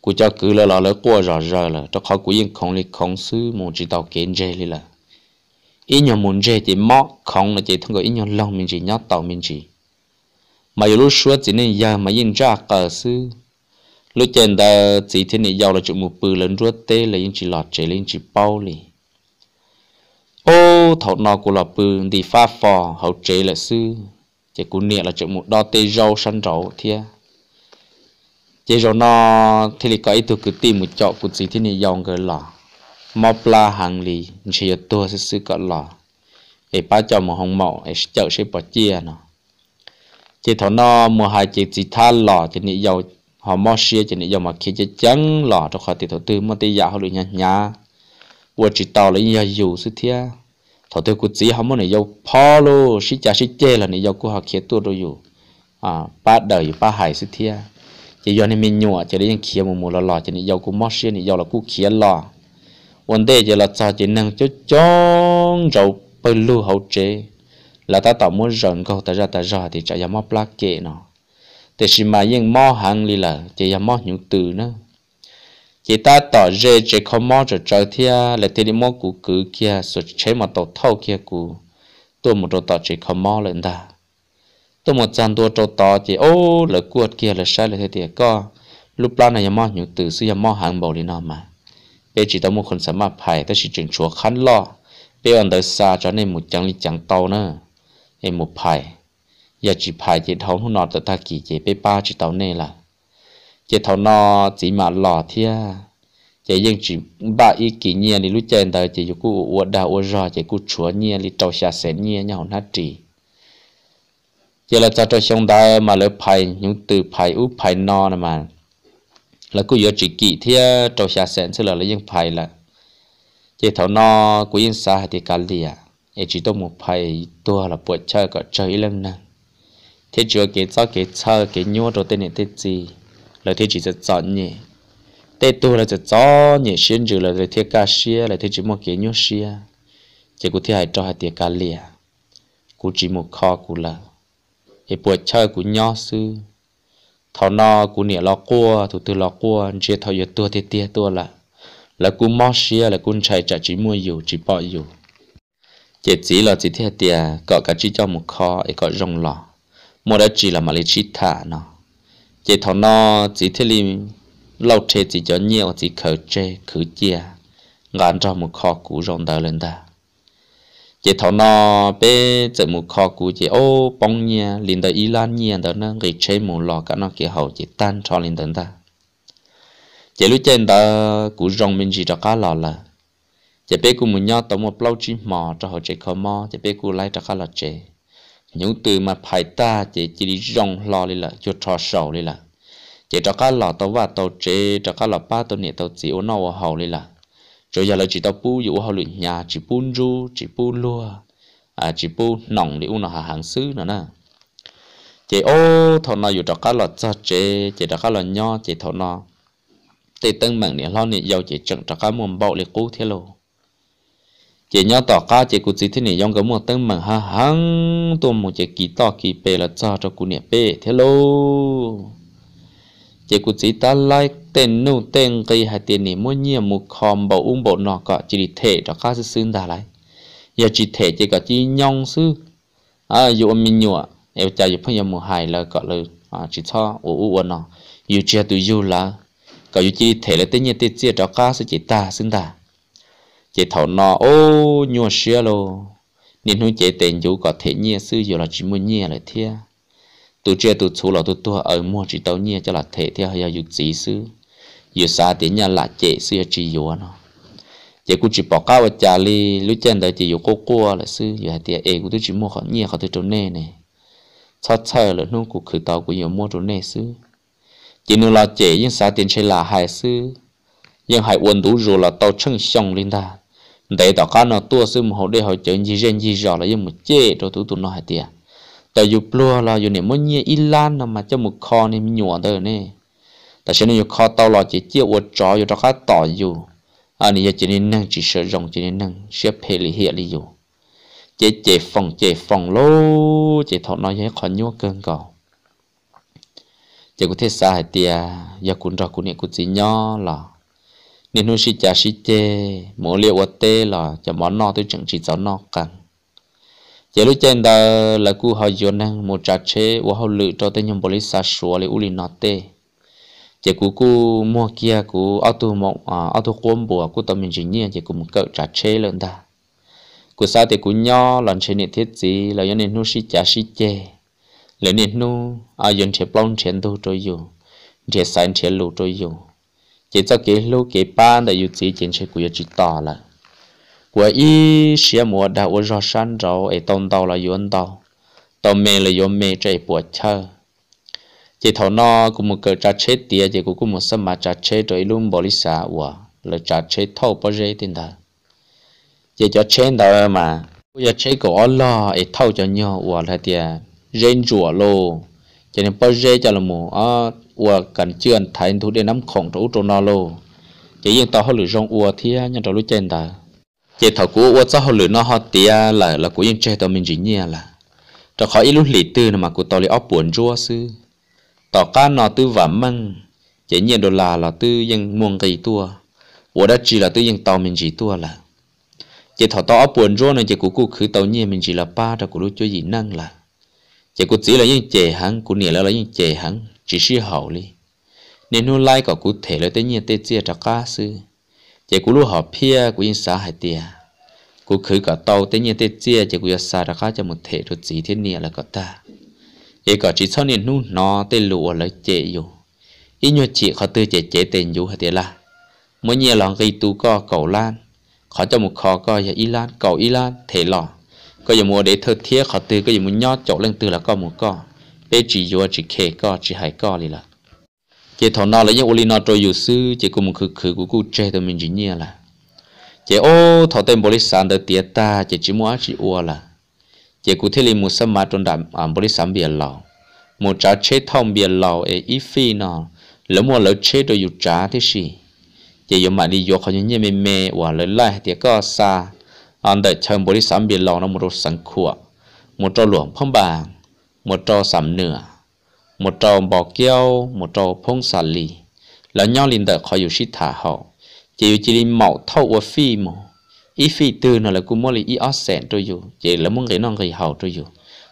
cú cho cứ là lò lỡ qua rõ rõ là cho khó cú yên không lý không sư muốn chỉ tàu kiến chế lý là ý nhỏ muốn chế thì mọ không là chỉ thông qua ý nhỏ lòng mình chỉ nhót tàu mình chỉ mà yếu lúc suốt chỉ nên giờ mà yên ra cả sư lúc chân ta chỉ thế này giàu là chụp một bự lớn ruột tê là yên chỉ lọt chế lên chỉ bao lì ô thọ nọ của lọ bự thì pha phò hậu chế là sư chỉ cú niệm là chụp một đo tê rau săn rau thia chế rồi nó thì có ý tôi cứ tìm một chỗ cũng gì thế này dòng cái lò mọc là hàng lì chỉ là tôi sẽ sử cái lò để ba cho một hồng mẫu để chợ sẽ bỏ chia à nó chỉ thọ nó mua hai chỉ chỉ tha lò chỉ này dầu họ mua xia chỉ này dầu mà khi chỉ trắng lò cho khỏi thì thọ tư mà tây giả họ lụi nhá nhá vừa chỉ tàu lấy nhà dù sự thia thọ tư cũng chỉ họ muốn này dầu po lô xí chả xí chê là này dầu của họ kia tôi rồi dù à ba đời ba hải sự thia thì do nên mình nhổ cho nên kia mù mù lò lò cho nên giàu cũng mất xuyên thì giàu là cũng kia lò vấn đề chỉ là cho chỉ năng cho chong rầu bơi lưu hậu chế là ta tạo muốn rộng câu ta ra ta ra thì chạy ra mất plak kệ nó thì chỉ mà những mò hàng đi là chỉ ra mò những từ nữa chỉ ta tỏ rê chỉ không mò trở trở thia là thì đi mò cũ cứ kia sụt chế mà tàu thâu kia cũ tôi một đồ tỏ chỉ không mò lên ta tôi một dàn tua trâu to thì ô lỡ cuột kia lỡ sai lỡ thế thì có lúc plan này mò nhủ từ xưa mò hàng bầu đi nào mà bây chỉ tao một con sắm mà phải tao chỉ chuyển chúa khăn lo bây còn tới xa cho nên một trắng đi trắng tàu nữa em một phải giờ chỉ phải chỉ thấu nó tới ta kỳ chỉ bây ba chỉ tàu này là chỉ thấu nó chỉ mà lò thia chỉ riêng chỉ ba ý kỷ nhiên thì lúc chơi tới chỉ có uổng đau uổng rồi chỉ có chúa nhiên thì trâu xa sẽ nhiên nhau nát trì giờ là cho cho xong ta mà lấy phải những từ phải úp phải no nè mà là cứ giờ chỉ kỹ thì cho xa sen sẽ là lấy những phải là chế thảo no của yên xa thì cả lìa ấy chỉ tôi một phải tua là buổi chơi cả chơi lắm nè thế chưa kể cho cái chơi cái nhua rồi tên này tên gì là thế chỉ sẽ chọn nhỉ tên tôi là sẽ chọn nhỉ xuyên rồi là thế ca xia là thế chỉ một cái nhua xia chỉ có thế hải cho hai tiệc cả lìa của chỉ một kho của là thì buổi chơi của nhau sư thọ no của nịa lò cua thủ từ lò cua chia thọ giờ tua tê tê tua là là cũng mò xia là cũng chạy chạy chỉ mua dù chỉ bỏ dù chỉ chỉ là chỉ thiệt tìa có cả chỉ cho một kho ấy có rong lò mua đã chỉ là mà lấy chỉ thả nó chỉ thọ no chỉ thế lim lâu thế chỉ cho nhiều chỉ khử chê khử chia ngán cho một kho cú rong đời lên ta chỉ thọ nọ bé chỉ một kho cũ chỉ ô bông nha liền tới Iran nha đó nó gây chế mù lò cả nó kia hậu chỉ tan cho linh tới ta chỉ lúc trên đó cũ rong mình chỉ cho cá lò là chỉ bé cũ mình nhau tổng một bao chỉ mò cho họ chỉ khó mò chỉ bé cũ lấy cho cá lò chế những từ mà phải ta chỉ chỉ đi rong lò lên là cho trò sầu lên là chỉ cho cá lò tao và tao chế cho cá lò ba tao nhẹ tao chỉ ô nó hậu lên là cho giờ là chỉ tao pu dụ họ luyện nhà chỉ pu ru chỉ pu lua à chỉ pu nòng để u nó hàng xứ nữa nè chị ô thọ nó dụ đó cá lọt cho chị chị đó cá lọt nho chị thọ nó tê tân mạng này lo này giàu chị chẳng đó cá muốn bậu để cú thế lô chị nhớ tỏ cá chị cũng chỉ thế này giống cái mua tân mạng ha hăng tôi một chị kỳ to kỳ bề là cho cho cú nè bề thế lô chị cũng chỉ ta like tên nụ tên cây hai tiền này mua nhiều một khom bầu ung bộ nọ có chỉ đi thể cho các sư sư đã lại giờ chỉ thể chỉ có chỉ nhong sư à dù minh nhựa em cha dù phong nhà mua hài là có lời à chỉ cho u u nọ dù chưa tụi dù là có dù chỉ thể là tên nhiên tên chia cho các sư chỉ ta sư ta chỉ thảo nọ ô nhua xia lo nên hôn chế tên dù có thể nhẹ sư dù là chỉ mua nhẹ lại thia tụi chơi tụi chú là tụi tua ở mua chỉ tao nhẹ cho là thể theo hay là dù chỉ sư giờ xa thì nhà là chế xưa chỉ yếu nó chế cũng bỏ cao và trả li chân đời chỉ cô cô là sư giờ thì e cũng tôi mua họ nhẹ họ tôi chỗ này cho chơi là nó cũng khử tàu của yếu mua chỗ nè sư chỉ nó là chế nhưng xa tiền chơi là hai sư nhưng hai uẩn đủ rồi là tàu chân xong lên ta để tàu cá nó tua sư mà họ để họ chơi gì gen gì rõ là nhưng mà chế rồi tụi tụi hai tiền tàu dù plua là dù niệm muốn nhẹ ilan mà cho một kho niệm nhọn tới này ta sẽ nên khó tàu lo chỉ chia uất chó yêu cho khá tỏ yêu, anh ấy chỉ nên năng chỉ sợ rồng chỉ nên năng sẽ phê lý hệ lý yêu, chế chế phòng chế phòng lô chế thọ nói với khó nhua cơn cầu chế có thể sai tia giờ cũng rõ cũng nhẹ cũng chỉ nhỏ là nên nuôi sĩ cha sĩ chế mỗi liệu ở tê là cho món no tôi chẳng chỉ cháu no càng chế lúc chân đó là cụ họ dồn năng một trà chế và họ lựa cho tên nhung bồ lý xa xua lý u lý nó tê chỉ cú cú mua kia cú auto mộng à, auto quân bùa à, cú tầm mình chính nhiên chỉ cú một cậu trả chế lần ta cú sao thì cú nho lần chế niệm thiết gì là nhân nên nu si trả si chế lần nên nu à dân chế plong chế tu trôi dù chế sáng chế lù trôi dù chỉ cho cái lô cái ban đã yêu chỉ chính chế cú yêu chỉ tỏ là cú ý à xia mua đã ở rõ san rồi ai tông tàu là yêu tàu tàu mè là yêu mè chạy bùa chơi chỉ thầu nó cũng một cờ trà chết tiệt chỉ cũng một sớm mà trà chết rồi luôn bỏ đi xa ủa là trà chết thâu bao giờ tin ta, chỉ cho chế đó mà bây giờ chế cổ lo ấy thâu cho nhau ủa là tiệt, rên rủa lô cho nên bao giờ cho là mù à ủa cần chưa thấy thu đến nắm khổng trụ trụ nó lô chỉ riêng tao hơi lười rong ủa thì nhân trò lúc trên ta, chỉ thầu của ủa cho hơi lười nó họ tía là là của riêng chế tao mình chỉ nhẹ là cho khỏi ít lúc lì tư mà của tao lại ấp buồn rua xưa tỏ cá nó tư vả măng chỉ nhiên đồ là là tư dân muôn cây tua ủa đất chỉ là tư dân tàu mình chỉ tua là chỉ thọ tao buồn rồi này chỉ cú cú khứ tàu nhiên mình chỉ là ba ra cú lúc cho gì năng là chỉ cú chỉ là những chè hắn cú nỉa là, là những chè hắn chỉ si hậu đi nên nu lai có cú thể là tự nhiên tê chia ra cá sư chỉ cú lúc họ pia cú yên xã hải tia cú khứ cả tàu tự nhiên tê chia chỉ cú yên xã ra cá cho một thể rồi chỉ thiên nỉa là có ta ý có chỉ sau nên nu nó tên lụa lấy chế yếu, ý nhua chị khó tư chế chế tên yếu hả thế là mỗi nhiều lòng gây tu co cầu lan khó cho một khó co giờ y lan cầu y lan thế lò có giờ mua để thơ thiết khó tư có giờ muốn nhót chỗ lên từ là co một co bê chỉ dù chỉ khề co chỉ hải co đi là chế thọ nó là những uli nó trôi yếu sư chế cùng một khử khử của cụ chế tụi mình chỉ nhiều là chế ô thọ tên bồ lít sàn tới tiệt ta chế chỉ mua chỉ uo là เจกุเทลิมุสมาตนดาบริสัมเบียนเ่ามุจาเชท่องเบียนเ่าเออีฟีนอแล้วมัวเราเชโดยู่จาที่สิจะยมาดียกเขยันเยเมเมว่าเลยไล่เดียก็ซาอันเดชเชิงบริสัมเบียนเ่านะมุรสังขวมุจหลวงพมบางมุจสามเนือมุจบอกเกี้ยวมุจพงสาลีแล้วย่อลินเดอคอยอยู่ชิดถาหอเจะอยู่จิริเหมาเท่าวฟี่ม ý phi tư nó là cũng ý ớt sẹn tôi dù chỉ là muốn cái non người hậu tôi dù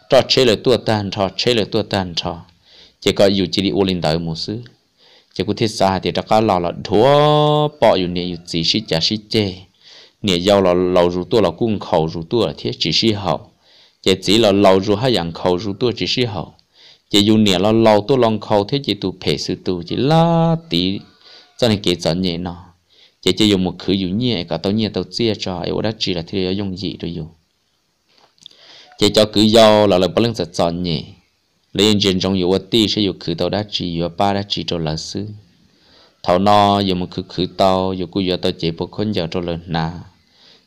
trò chơi là tua tan trò chơi là tua tan trò chỉ có dù chỉ đi ô linh tới một xứ chỉ có thiết xa thì chắc có lò là thua bỏ dù nè dù chỉ sĩ chả sĩ chê nè giàu là lầu rủ tua là cung khẩu rủ tua là thiết chỉ hậu chỉ chỉ là lầu rủ hai dạng khẩu rủ tua chỉ sĩ hậu chỉ dù nè là lầu tua lòng khẩu thế chỉ tu phê sự tu chỉ là tí cho kể cho nhẹ nó chỉ chỉ dùng một khử dụ nhẹ cả tàu như tàu chia cho ấy đã chỉ là thì dùng gì rồi dùng chỉ cho cứ do là là bao lần sẽ chọn nhẹ lên trên trong dụ ti sẽ dùng khử tàu đã chỉ dụ ba đã chỉ cho là sư thảo no dùng một khử khử tàu dụ cứ dụ tàu chỉ bộ khôn giờ cho lên nà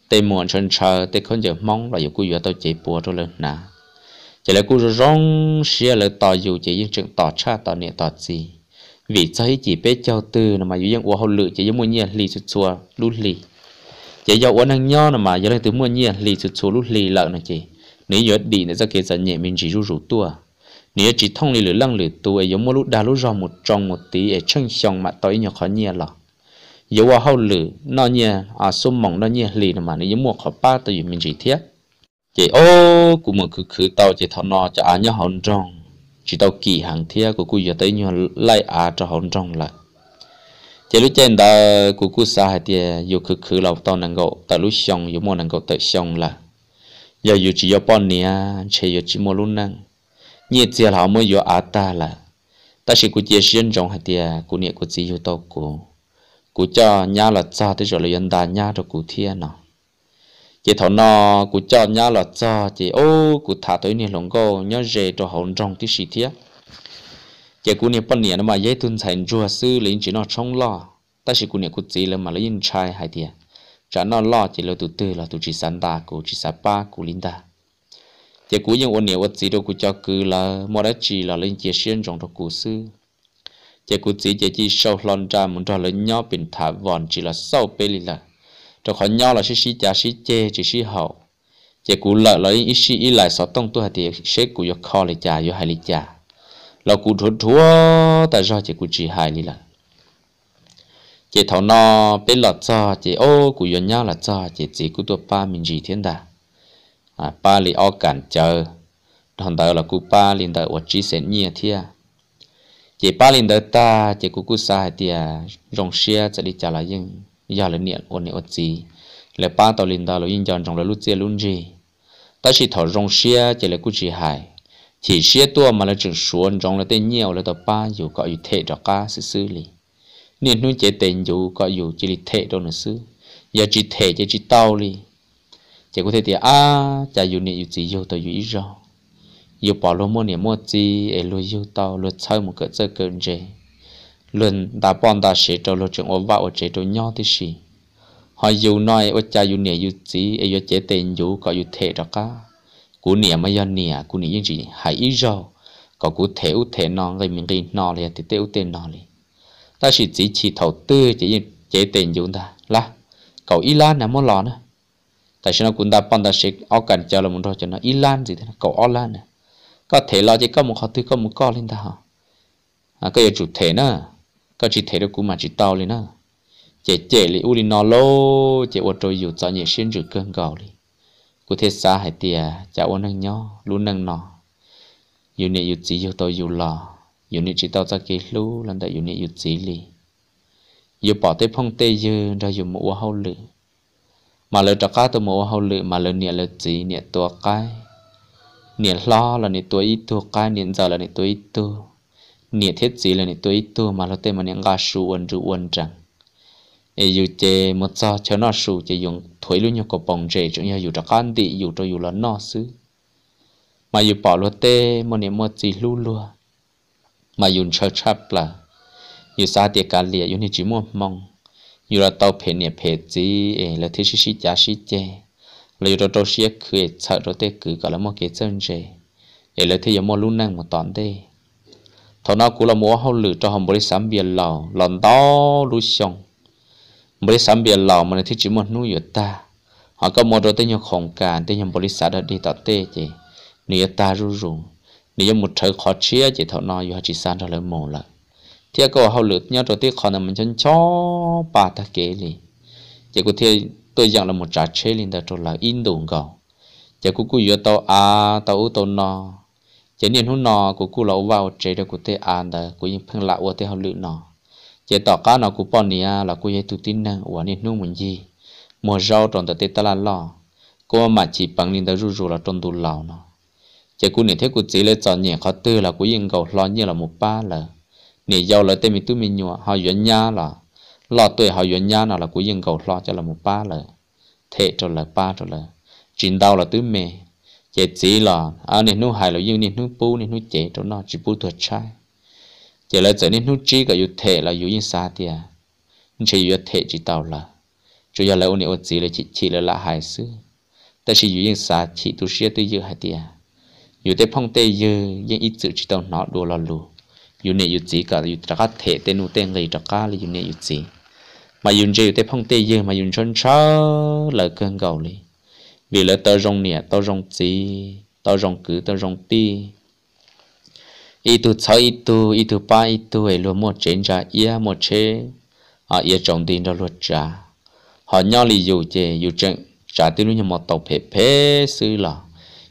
tê muộn chân chờ tê khôn giờ mong là dụ cứ dụ tàu chỉ bộ cho lên nà chỉ là cứ rong xia là tàu dụ chỉ những chuyện tỏ cha tỏ niệm tỏ gì vì sao chỉ bé cháu từ mà dù dân uống hậu lự chỉ giống mua nhiên lì chút xua lút lì chỉ do uống năng nho mà giờ lên từ mua nhiên lì chút xua lút lì lợn này chị nếu giờ đi nữa ra kia giờ nhẹ mình chỉ rủ rủ tua nếu chỉ thông lì lửa lăng lửa tua giống mua lút đa lút rò một trong một tí ở chân xong mà tối nhỏ khó nhiên lọ giờ uống hậu lự nó nhiên à số mong nó nhiên lì mà nếu giống mua khó ba tôi mình chỉ thiết chị ô cũng một cứ cứ tàu chị thọ nọ cho anh à nhỏ hòn trong chỉ tàu kỳ hàng thia của cô giờ tới như lai à cho hòn trong lại chỉ lúc trên đó của cô xa hay thì dù cứ cứ lòng tao năng gậu tại lúc xong dù mua năng gậu tại xong là giờ dù chỉ có bọn nia chỉ giờ chỉ mua luôn năng nhiệt giờ họ mới giờ à ta là ta chỉ của chia xuyên trong hay thì của nhiệt của chỉ dù tao của của cho nhà là cha tới rồi là yên đà nhà cho của thiên nào chị thọ nọ cụ cho nhau là cho chị ô cụ thả tới nền lồng cô nhớ rề cho hồn trong cái gì thế chị cụ nè bên nè nó mà dễ tuân thành rùa sư lính chỉ nó trong lo ta chỉ cụ nè cụ chỉ là mà lấy in trai hai thiệt trả nó lo chỉ là tụ từ là tụ chỉ sản ta cụ chỉ sản ba cụ lính ta chị cụ nhưng ôn nè vật chỉ đâu cụ cho cứ là mọi đất chỉ là lên chị xuyên trong đó cụ sư chị cụ chỉ chị chỉ sau lon ra muốn cho lấy nhau bình thả vòn chỉ là sau bê lì là cho khó nhau là sĩ sĩ giá sĩ chê chỉ sĩ hậu chỉ cú lợi là ít sĩ ít lại sáu tông tu hạt thì sẽ cú yo kho lại giá yo hai lì giá là cú thua thua tại do chỉ cú chỉ hai lì là chỉ thầu nó bên lọt cho chỉ ô cú yo nhau là cho chỉ chỉ cú tôi ba mình gì thiên đà à ba lì o cản chờ thằng đó là cú ba liền đợi ở chỉ sẽ nhia thia chỉ ba liền đợi ta chỉ cú cú sai thì rong xia chỉ đi trả lại nhưng ยาเลเนียนโอเนอจีเลป้าตอลินดาลยินจันจงเลลุเจลุนจีตาชิถอรงเชียเจเลกุจีหายที่เชียตัวมาเลจึงสวนจงเลเตเนียวเลตอป้าอยู่ก็อยู่เทดอกาซื่อๆลีเนี่ยนู่นเจเตนอยู่ก็อยู่จิลิเทดอนซื่อยาจิเทเจจิเตาลีเจกุเทเตียอาจะอยู่เนี่ยอยู่จีอยู่ตัวอยู่อีรออยู่ปอลโมเนี่ยมัวจีเอลุอยู่เตาลุเช่ามันเกิดเจอเกินเจ luôn đã bọn đã sẽ cho lộ trường ô vã ô chế cho nhau thì gì họ yêu nói ô cha yêu nè yêu gì ấy yêu chế tên yêu có yêu thể đó cả cú nè mà yêu nè cú nè những gì hãy ý rồi có cú thể u thể non gây mình gây non liền thì tế u tế non liền ta chỉ chỉ chỉ thấu tư chỉ chế tên yêu ta là cậu ý lan nè à, mua lò nè tại sao nó cũng đã bọn ta sẽ ở cảnh chờ là một rồi cho nó ý lan gì thế cậu ở lan nè à. có thể lo chỉ có một họ tư có một co lên ta hả à, cái chủ thể nữa có chỉ thấy được cú mà chỉ tao lên nữa chế chế li u li nó lô chế ô tô dù cho nhẹ xin rửa cơn gạo li cụ thể xa hải tìa chả ô nâng nhó lú nâng nọ dù nè dù chỉ dù tôi dù lò dù nè chỉ tao cho kỳ lú lần đại dù nè dù chỉ li dù bỏ tê phong tê dư ra dù mũ hâu mà lỡ trả cá tôi mũ hâu lự mà lỡ nè lỡ chỉ nè tua cái nè lo là nè tua ít tua cái giờ là nè tua ít nhiệt thiết gì là nhiệt tuổi tu mà lo tên mà những ga sù uẩn ru uẩn chẳng e yu che một cho cho nó sù che dùng thổi luôn nhau có bồng rể chúng nhau dù cho con đi dù cho dù là nó xứ mà dù bỏ lo tê mà niệm một gì lu lua mà dùng cho chắp là dù sa tiệt cả lìa dù như chỉ mua mong dù là tàu phe niệm phe gì e là thế sĩ sĩ giá sĩ chế, là dù cho tôi sẽ cười sợ rồi tê cứ gọi là một cái chân rể e là thế giờ mua luôn năng một tòn đây thọ nó cũng là múa hao lử cho hồng bơi sắm biển lò lòn to lu xong bơi sắm biển lò mà thì chỉ một nuôi ở ta họ có một đôi tay nhau khổng cản tay nhau bơi sá đã đi tạo tê chị nếu ta rú rú nếu một trời khó chia chị thọ nó yêu chỉ san cho lấy mồ lại thì có hao lử nhau đôi tiếc khó là mình chân chó ba ta kể liền chỉ có thể tôi rằng là một trái chế lên đó là in đồ gạo chỉ có cứ yêu tao à tao tao nó chế niên hôn nọ của cụ lão vào chế được của thế an đã của những phăng lạ của thế học lự nọ chế tỏ cá nọ của bọn nia là của hệ tu tin năng của niên nung mình gì mùa rau tròn tờ tê ta là lò cô mà chỉ bằng niên tờ rù rù là tròn đủ lão nọ chế cụ niên thế của chỉ lấy chọn nhẹ khó tư là của những gầu lo như là một ba là nị giàu là tê mình tu mình nhọ họ yến nhã là lò tuổi họ yến nhã nào là của những gầu lo cho là một ba là thế cho là ba cho là chính đau là tứ mẹ chế à, chỉ là à nên nu hài là như nên nu pu nên nu chế chỗ nó chỉ pu thuật trai chế là chế nên nu chi cả yêu thể là yêu yên xa thì nên chỉ yêu thể chỉ tàu là chủ yếu là ôn yêu chỉ là chỉ chỉ là là hài xứ ta chỉ yêu yên xa chỉ tu sĩ tự yêu hài thì à yêu tế phong tế yêu yên ít sự chỉ tàu nó đồ là lù yêu này yêu chỉ cả yêu tất thể tên nu tên người tất cả là yêu này yêu chỉ mà yêu chế yêu tế phong tế yêu mà yêu chôn chớ là cơn gầu liền vì là tao rong nè tao rong chỉ tao rong cứ tao rong ti ít tu sáu ít tu ít tu ba ít tu ấy luôn một chén trà ia một chế à ia trồng tiền ra luật trà họ nhau lì dù chè dù chẳng trả tiền như một tàu phê phê sư là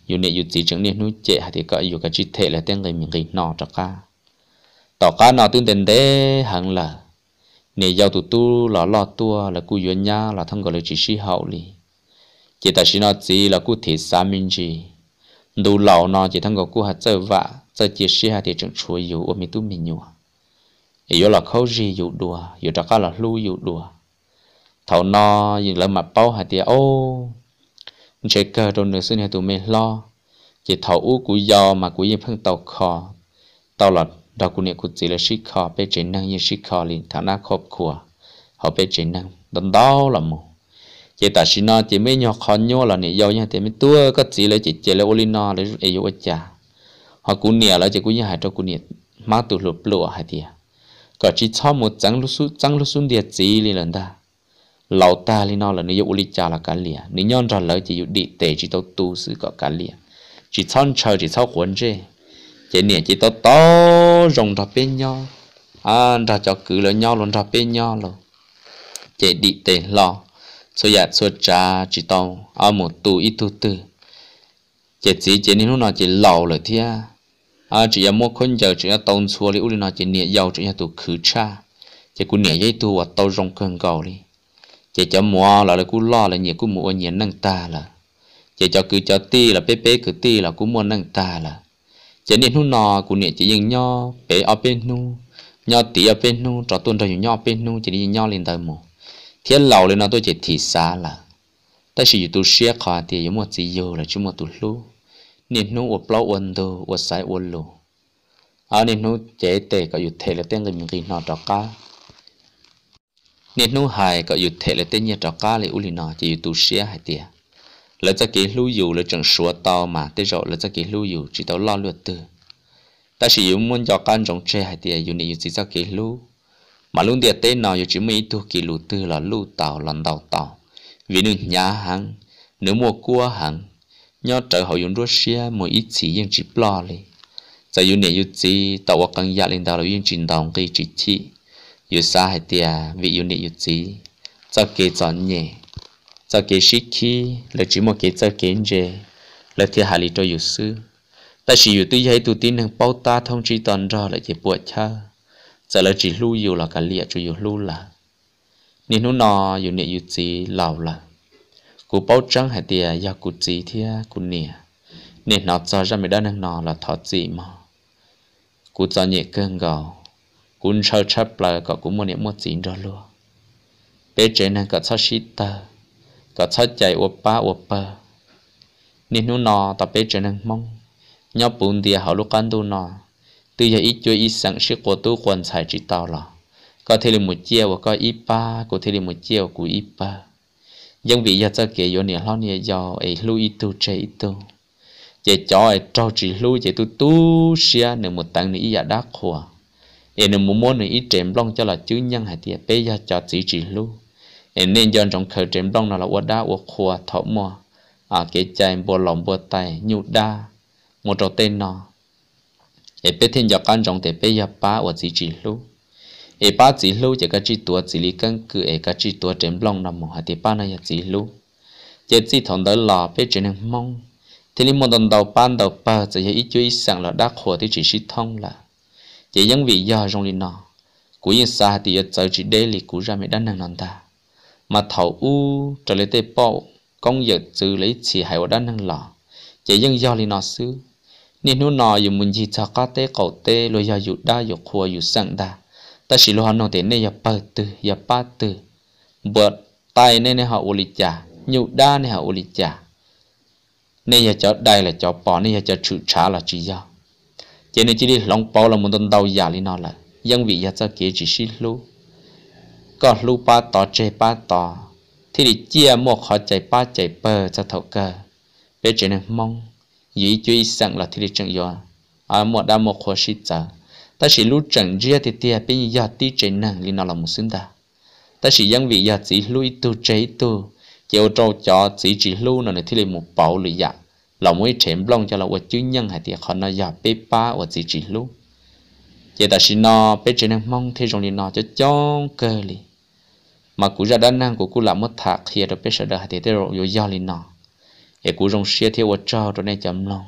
dù này dù chỉ chẳng nên nuôi chè thì có dù cái chi thể là tên người mình cái nọ cho cả tàu cả nọ tương tiền thế hẳn là này giàu tụ tu lọ lọ tua là cú yếu nhá là thằng gọi là chỉ sĩ hậu lì chỉ ta chỉ nói chỉ là cụ thể xã minh gì đủ lâu nó chỉ thằng có cụ hạt chơi vạ chơi chỉ sĩ hạt thì chẳng chuối yếu ôm mình tu mình nhua yếu là khâu gì yếu đùa yếu chắc là lưu yếu đùa thầu nó yếu là mặt bao hạt thì ô chơi cờ đồ nửa sinh hạt tụi mình lo chỉ thầu u cú giò mà cú yên phăng tàu kho tàu là đó cú niệm cú chỉ là sĩ kho bây chế năng như sĩ kho liền thằng na khóc khua họ bây chế năng đón đó là một chế ta xin nó chế mới nhỏ khó nhô là nè giàu nha chế mới tua có chỉ lấy chế chế lấy ô linh olino lấy ấy yêu cha họ cũng nè là chế cũng như hai trâu cũng nè má tụ lụp lụa hai thì có chỉ cho một trăng lúc xuống trăng lúc xuân địa chỉ liền lần ta lão ta li nó là nếu yêu cha là cá liền nếu nhon ra lời chỉ yêu đi tệ chỉ tao tu sự có cá liền chỉ chọn chờ chỉ sau cuốn chứ chế nè chỉ tao to rồng ra bên nhau à ra cho cứ là nhau luôn ra bên nhau luôn chế đi tệ lo số giờ số trà chỉ tông ao một tù ít tu tư chỉ chỉ chỉ nên nó chỉ lầu rồi thia à chỉ là một con giờ chỉ là tông xua liễu nó chỉ nhẹ giàu chỉ là tu khử cha chỉ cũng nhẹ giấy tu và tàu rong cơn cầu đi chỉ cho mua là là cũng lo là nhẹ cũng mua nhẹ nâng ta là chỉ cho cứ cho ti là bé bé cứ ti là cũng mua nâng ta là chỉ nên nó nọ cũng nhẹ chỉ dừng nho bé ở bên nu nho tí ở bên nu trò tuần rồi nho bên nu chỉ đi nho lên đời một thế lâu lên nó tôi chỉ thị xa là ta chỉ tu xe khoa thì có một gì yêu là chúng một tu lu nên nó uất lâu uẩn đồ uất sai uất lu à nên nó chế tệ có yêu thể là tên người mình kỳ nọ đó cả nên nó hại có yêu thể là tên nhà đó cả là uli nọ chỉ tu xe hại tiệt là cho cái lưu dụ là chẳng sửa tao mà tới rồi là cho cái lưu dụ chỉ tao lo luật từ ta chỉ muốn cho con trong tre hại tiệt yêu này yêu chỉ cho cái lưu mà luôn địa tên nào chỉ mấy tu kỳ lù tư là lù tàu lần đầu tàu vì nương nhà hàng nếu mua cua hàng nhớ trở hậu dùng Russia mua ít chỉ yên chỉ lo đi giờ dùng này dùng gì tàu cần giá dạ lên tàu là dùng chuyển đồng cái chỉ chỉ dùng xa hay tiề vì dùng này dùng gì cho kế chọn nhẹ cho kế sĩ khi là chỉ một kế cho kế nhẹ là thiệt hại lý cho dùng sư ta chỉ dùng tư giấy tu tin hàng bao ta thông trí toàn rõ là chỉ buộc cha giờ là chỉ lưu yêu là cả liệt chỉ yếu lưu là nên nó nọ yêu nịa yêu gì lâu là cú bao trắng hay tiề ya cú gì thia cú nịa nên nó cho ra mấy đơn hàng nọ là thọ gì mà cú cho nhẹ cơn gạo cú sơ chấp là có cú mua nịa mua gì đó luôn bé trẻ này có cho sĩ tờ có cho chạy ô ba ô bờ nên nó nọ tập bé trẻ này mong nhau bún tiề hậu lúc ăn đồ nọ từ giờ ít chơi ít sáng sức của tôi quan sai chỉ tao là có thể là một chiều và có ít ba có thể là một chiều của ít ba dân vị giờ cho kể yo nè lo nè do ấy lưu ít tu chơi ít tu chỉ cho ấy cho chỉ lưu chỉ tu tu xia nè một tăng nè ít giờ đắc hòa ấy nè một món nè ít chém long cho là chữ nhân hay tiệt bây giờ cho chỉ chỉ lưu ấy nên dân trong khởi chém long là là uất đa uất hòa thọ mò à cái chạy bò lòng bò tay nhu đa một trò tên nó ai bé thiên giờ căn trong thì bé giờ ba và chỉ chỉ lu ai ba chỉ lu chỉ cái chỉ tua chỉ li căn cứ ai cái chỉ tua trên long nằm một hạt thì ba này chỉ lu chỉ chỉ thằng đó là bé chỉ nên mong thì li một đồng đầu ban đầu ba chỉ là ít chơi sáng là đắc hồ thì chỉ chỉ thông là chỉ những vị giờ trong li nọ cú yên xa thì giờ cháu chỉ để li cú ra mới đan năng nón ta mà thầu u trở lại tê bao công việc trừ lấy chỉ hai ở đan năng lọ chỉ những do li nọ xứ nên nu nọ yu mun ji cha ka te ko te lo ya yu da yu kho yu sang da ta shi lo no te ne ya pa tu ya pa tu bờ tay ne ne ha u li cha nyu da ne ha u li cha ne ya cho dai là cho bỏ ne ya cho chu cha là chi ya chỉ nên chỉ đi lòng bao là muốn tận đầu ya li nó là yang vị ya cha kế chỉ shi lu có lu pa to che pa to thì đi chia một khó chạy pa chạy bờ cho thầu cơ bây giờ mong yi chui sang là thì chẳng yo à một đa một khó sĩ cha ta chỉ lúc chẳng chia thì tia bên ya ti chế năng li nó là một sinh ta ta chỉ yang vị ya chỉ lui tu chế tu chiều trâu cho chỉ chỉ lưu nó này thì là một bảo lý ya là mỗi chém long cho là vật chữ nhân hay thì khó nó ya bê ba và chỉ chỉ lưu chỉ ta chỉ nó bê chế năng mong thế trong li nó cho chong cơ li mà cú ra đa năng của cú làm mất thạc khi được bê sợ đời hay thì thế rồi yo ya li nó để cú rong xia theo vật cho rồi này chấm lòng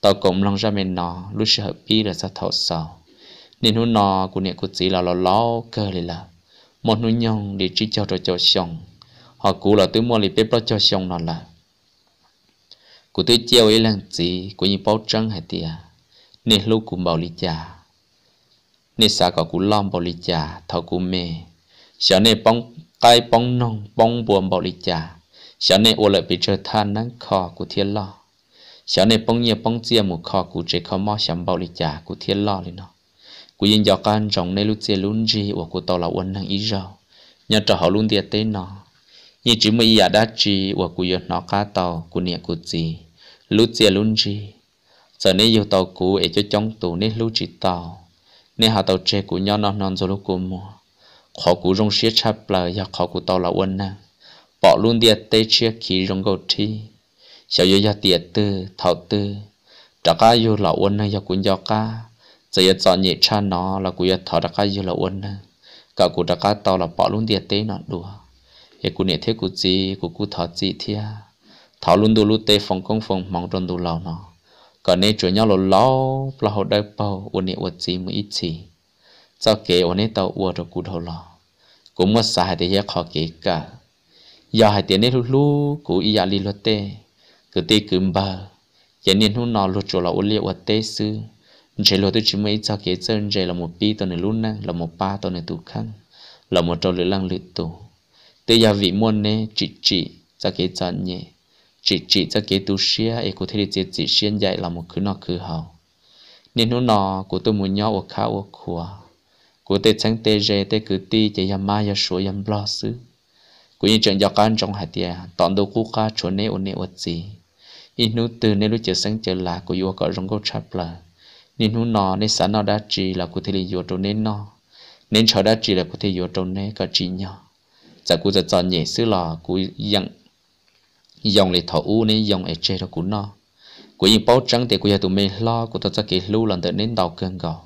tao cũng lòng ra mình nó lúc sẽ hợp là sao thấu sao nên hôm nọ của nè của chỉ là lo lo cơ lì là một núi nhong để chỉ cho rồi cho xong họ cú là tứ mua lì bếp lo cho xong nó là cú tứ chiều ấy làm gì của những bao trắng hay tiề nên lúc cũng bảo lì cha nên sao có cú lom bảo lì cha thấu cú mê sợ nên bóng cay bóng nong bóng buồn bảo lì cha sáng nay ô lại bị trở than nâng khó của thiên lo sáng nay bông nhẹ bông chia một khó của trẻ khó mò sáng bảo lý trả của thiên lo lên nó của yên giáo can rộng nay lúc chia luôn gì của của tàu là quân năng ý rau nhà trò họ luôn tiệt tên nó như chỉ mới giả đa chi của của yên nó cá tàu của nhẹ của gì lúc chia luôn gì giờ nay yêu tàu cũ để cho trong tù nên lúc chỉ tàu nè họ tàu trẻ của nhau non non rồi lúc của mùa khó của rong xía chắp lời và khó của tàu là quân năng bỏ luôn địa tế chia khí rong gầu thi xiao yo ya tiệt tư thảo tư trả ca yo lão quân này ya cũng yo ca giờ ya chọn nhị cha nó là cũng ya thảo trả ca yo lão quân này cả cụ trả ca tao là bỏ luôn địa tế nó đùa ya cũng nhị thế cụ gì cụ cụ thảo gì thia thảo luôn đồ luôn tê phòng công phòng mong tròn đồ lão nọ, còn nên chuyện nhau là lão là họ đại bao quân nhị vật gì mới ít gì cho kế quân nhị tao uo được cụ đầu lão cũng mất sai để ya khó kế cả giờ hai tiền nét lu cú ý li luật tê cứ tê cứ bờ giờ niên hú nọ luật chỗ là ô liu tê sư chế luật tôi chỉ mới cho kế chân chế là một pi tuần này lún nè là một pa, tuần này tụ khăn là một trâu lưỡi lăng lưỡi tụ tê giờ vị muôn nè chỉ chỉ cho kế chân nhẹ chỉ chỉ cho kế tu xia ấy có thể chỉ chỉ xuyên dạy là một cứ nó cứ hào nên hú nọ của tôi muốn nhau ở khao ở khua của tê sáng tê rê tê cứ ti chỉ yam ma ya số yam lo xứ cũng như chuyện giao can trong hạt tiền tọn đầu cú ca chỗ này ổn này ổn gì ít nu từ nên lúc chờ sáng chờ là của yêu có rong câu chập là nên nu nò nên sáng nò đã chỉ là của thầy yêu chỗ nên nò, nên chờ đã chỉ là của thầy yêu chỗ này có chỉ nhỏ giờ cú giờ chọn nhẹ xứ lò cú dặn dòng để thọ u nên dòng ở chơi đó cú nò, cú yên bao trắng để cú giờ tụi mình lo cú tao sẽ kỹ lưu lần tới nên đầu cơn gò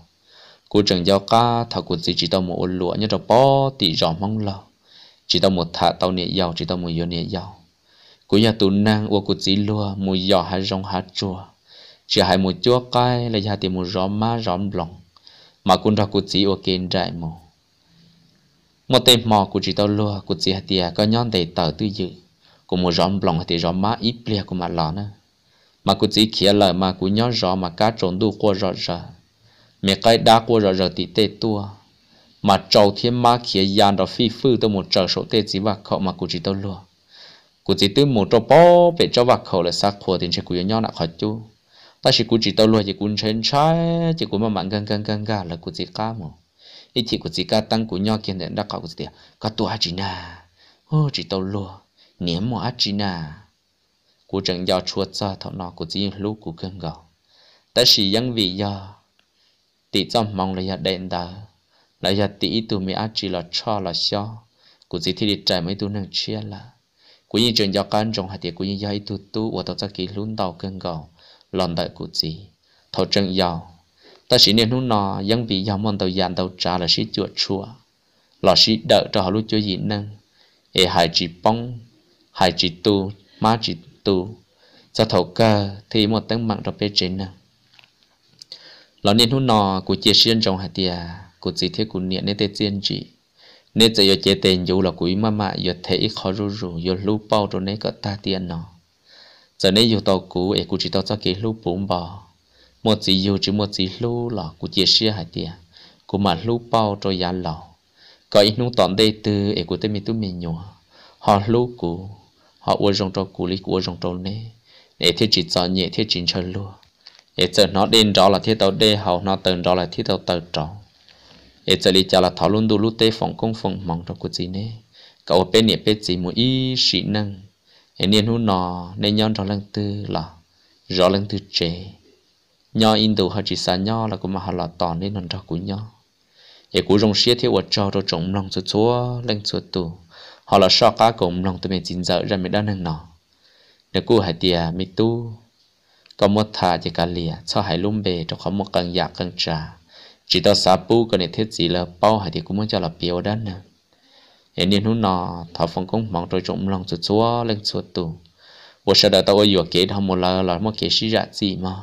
cú chẳng giao ca thọ cú chỉ chỉ tao một lụa như đó bò tỷ rõ mong lo chỉ tao một thả tao nhẹ giàu chỉ tao một yếu nhẹ giàu của nhà tù nang ô cú chỉ lúa mù giò hai rong hạt chua chỉ hai một chúa cái là gia tiền một róm má róm lòng mà cún ra cú chỉ ở kén trại mù một tên mò của chỉ tao lúa cú chỉ hạt tiền có nhon đầy tờ tư dự của một rõ lòng thì róm má ít bia của mặt lọ nữa mà cú chỉ khía lời mà cú nhon rõ mà cá trốn đu qua rõ rõ mẹ cái đá qua rõ rõ thì tê tua mà trầu thiên ma khía yàn đó phi phư tới một trở số tê chỉ vạc khẩu mà cụ chỉ tôi lừa cụ chỉ tới một trâu bó về cho vạc khẩu là xác khổ tiền sẽ cụ nhau nặng khỏi chú ta chỉ cụ chỉ tôi lừa chỉ cụ trên trái chỉ cụ mà mặn gần gần gần gà là cụ chỉ cá mà ít chỉ cụ chỉ cá tăng cụ nhau kiên định đã cậu cụ chỉ cá tua chỉ na ô chỉ tôi lừa niệm mà chỉ na cụ chẳng giao chuột ra thọ nọ cụ chỉ lúc cụ gần gạo ta chỉ vẫn vì do tỷ trong mong là gia đình ta lại giờ tí tụi mình ăn chỉ là cho là cho, cũng chỉ thì để trái mấy tụi nàng chia là cũng như trường giáo can trong hạt địa cũng như giáo tụi tu hoặc tao chắc kỹ luôn đầu cơn gạo lòn đại cũng chỉ thầu chân giàu ta chỉ nên hôm nọ dân vị giàu mòn tàu dàn tàu trả là sĩ chuột chua là sĩ đợi cho họ lúc cho gì nâng ê hại chỉ bông hại chỉ tu má chỉ tu cho thầu cơ thì một tấm mạng rồi bê trên nâng lòn nên hôm nọ của chia xuyên trong hạt địa cụ chỉ thế cụ niệm nên tê chiên chỉ nên giờ chế tiền dù là quý mà mà giờ thấy khó rủ rủ giờ lưu bao rồi nên có ta tiền nó giờ nên dù tàu cũ ấy cụ chỉ tàu cho cái lưu bốn bò một chỉ dù chỉ một chỉ lưu là cụ chỉ xia hai tiền cụ mà lưu bao cho giá lò có ít nung tòn đây từ ấy cụ tên mình tu mình nhổ họ lưu cụ họ uống rong trâu cụ lý cụ uống rong trâu nè nè thiết chỉ cho nhẹ thiết chỉ cho luôn ấy giờ nó đến đó là thiết tàu đê hậu nó từng đó là thiết tàu tàu trâu เอจลีจาละทอลุนดูลุเตฟองกงฟองมองตะกุจีเน่ก็เป็นเนี่ยเป็นจีมุอีสีนังเอเนียนหูนอในย้อนรอลังตือหล่อรอลังตือเจยออินดูฮาจิสานยอแล้วก็มาหาหลอตอนนี่นนทกุญยอเอกูรงเสียที่วัดจอตัวจงนองสุดชัวเล่งสุดตัว họ là sao cá cũng lòng tụi mình chín giờ ra mình đã nâng nọ nếu cô hãy tiề mình tu có một thà chỉ cả lìa cho hãy lung bề cho có một cần giặc cần trà chỉ tao sa pu cái này thiết gì là bao hay thì cũng muốn cho là biểu đơn nè hiện nhiên hôm nọ thọ phong công mong tôi trộm lòng chút chúa lên chuột tù bộ sau đó tôi vừa kể kế thằng một là là một kế sĩ dạ gì mà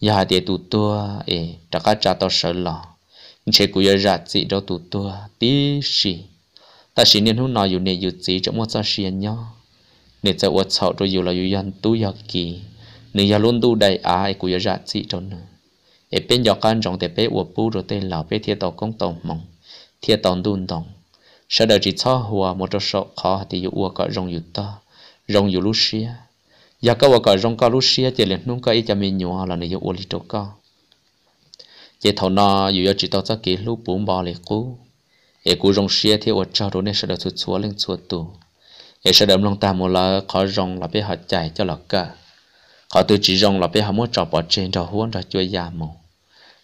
giờ thì tụ tua ê trả cá trả tao sợ lò chế của giờ dạ gì đâu tụ tua tí gì ta chỉ nên hôm nọ dù này dù gì trong một sao xiên nhau nên sẽ uất sợ rồi dù là dù dân tu giờ kỳ nên giờ luôn tu đầy ai của giờ dạ gì trong nữa เอเป็นยอกันจงเตเปอวปูโรเตเหล่าเปเทียตอกงตองมองเทียตอนดุนตองสะดจิตช่อหัวมอเตอร์โชคอติอยู่อวก็จงอยู่ต่อจงอยู่ลูเชียอยากก็ว่าก็จงก็ลูเชียเจริญนุ่งก็อีจะมีหนัวหลังในอยู่อวลิโตก็เจเท่านออยู่ยอจิตตอจะกี่ลูกปุ่มบอเลยกูเอกูจงเชียเทียวเจ้ารู้ในสะดชุดชัวเล่งชัวตัวเอสะดมลงตามมูลาขอจงหลับไปหัดใจเจ้าหลักกะ họ tự chỉ rong là biết họ muốn trò bỏ trên trò huống trò chơi già mù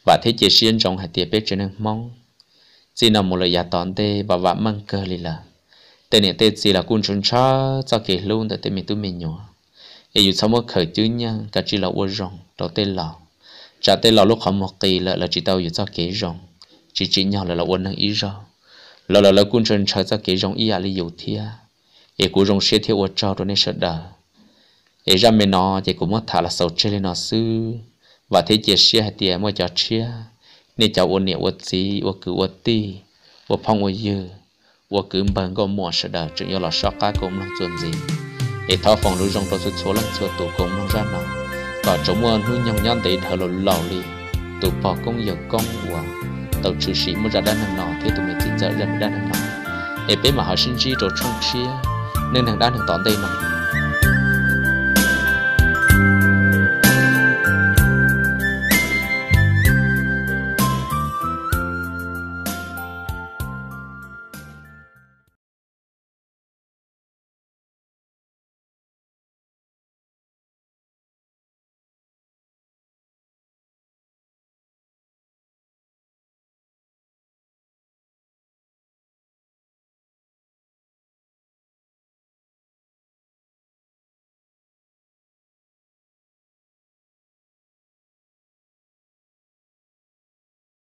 và thế chỉ xuyên rong hạt tiệp biết trên nâng mong xin là một lời giả tòn tê và vã mang cơ lì là tên này tên gì là quân chúng cho cho kể luôn tại tên mình tôi mình nhỏ ấy dù sao mà khởi chữ nhân cả chỉ là uốn rong đầu tên là trả tên là lúc họ một kỳ là là chỉ tao dù cho kể rong chỉ chỉ nhau là là uốn nâng ý rong là là là quân chúng cho cho kể rong ý à lý dụ thia ấy cú rong xe theo uốn cho rồi nên sợ đời để ra mình nó thì cũng mất thả là sầu chơi lên nó sư và thế chia chia hay tiền mới cho chia nên cháu ôn niệm ôn gì ôn cứ ôn ti ôn phong ôn dư ôn cứ bằng có mua sờ đời chuyện yêu là sợ cá cũng không chuẩn gì để thao phòng lưu trong đó số số lần số tụ cũng không ra nào và chống mua lưu nhong nhon để thở lộn lầu đi tụ bỏ công giờ công của tàu trừ sĩ mới ra đan hàng nọ thế tụi mình chỉ giờ ra đan hàng nọ để bé mà họ sinh chi rồi trong chia nên hàng đan hàng tón đây này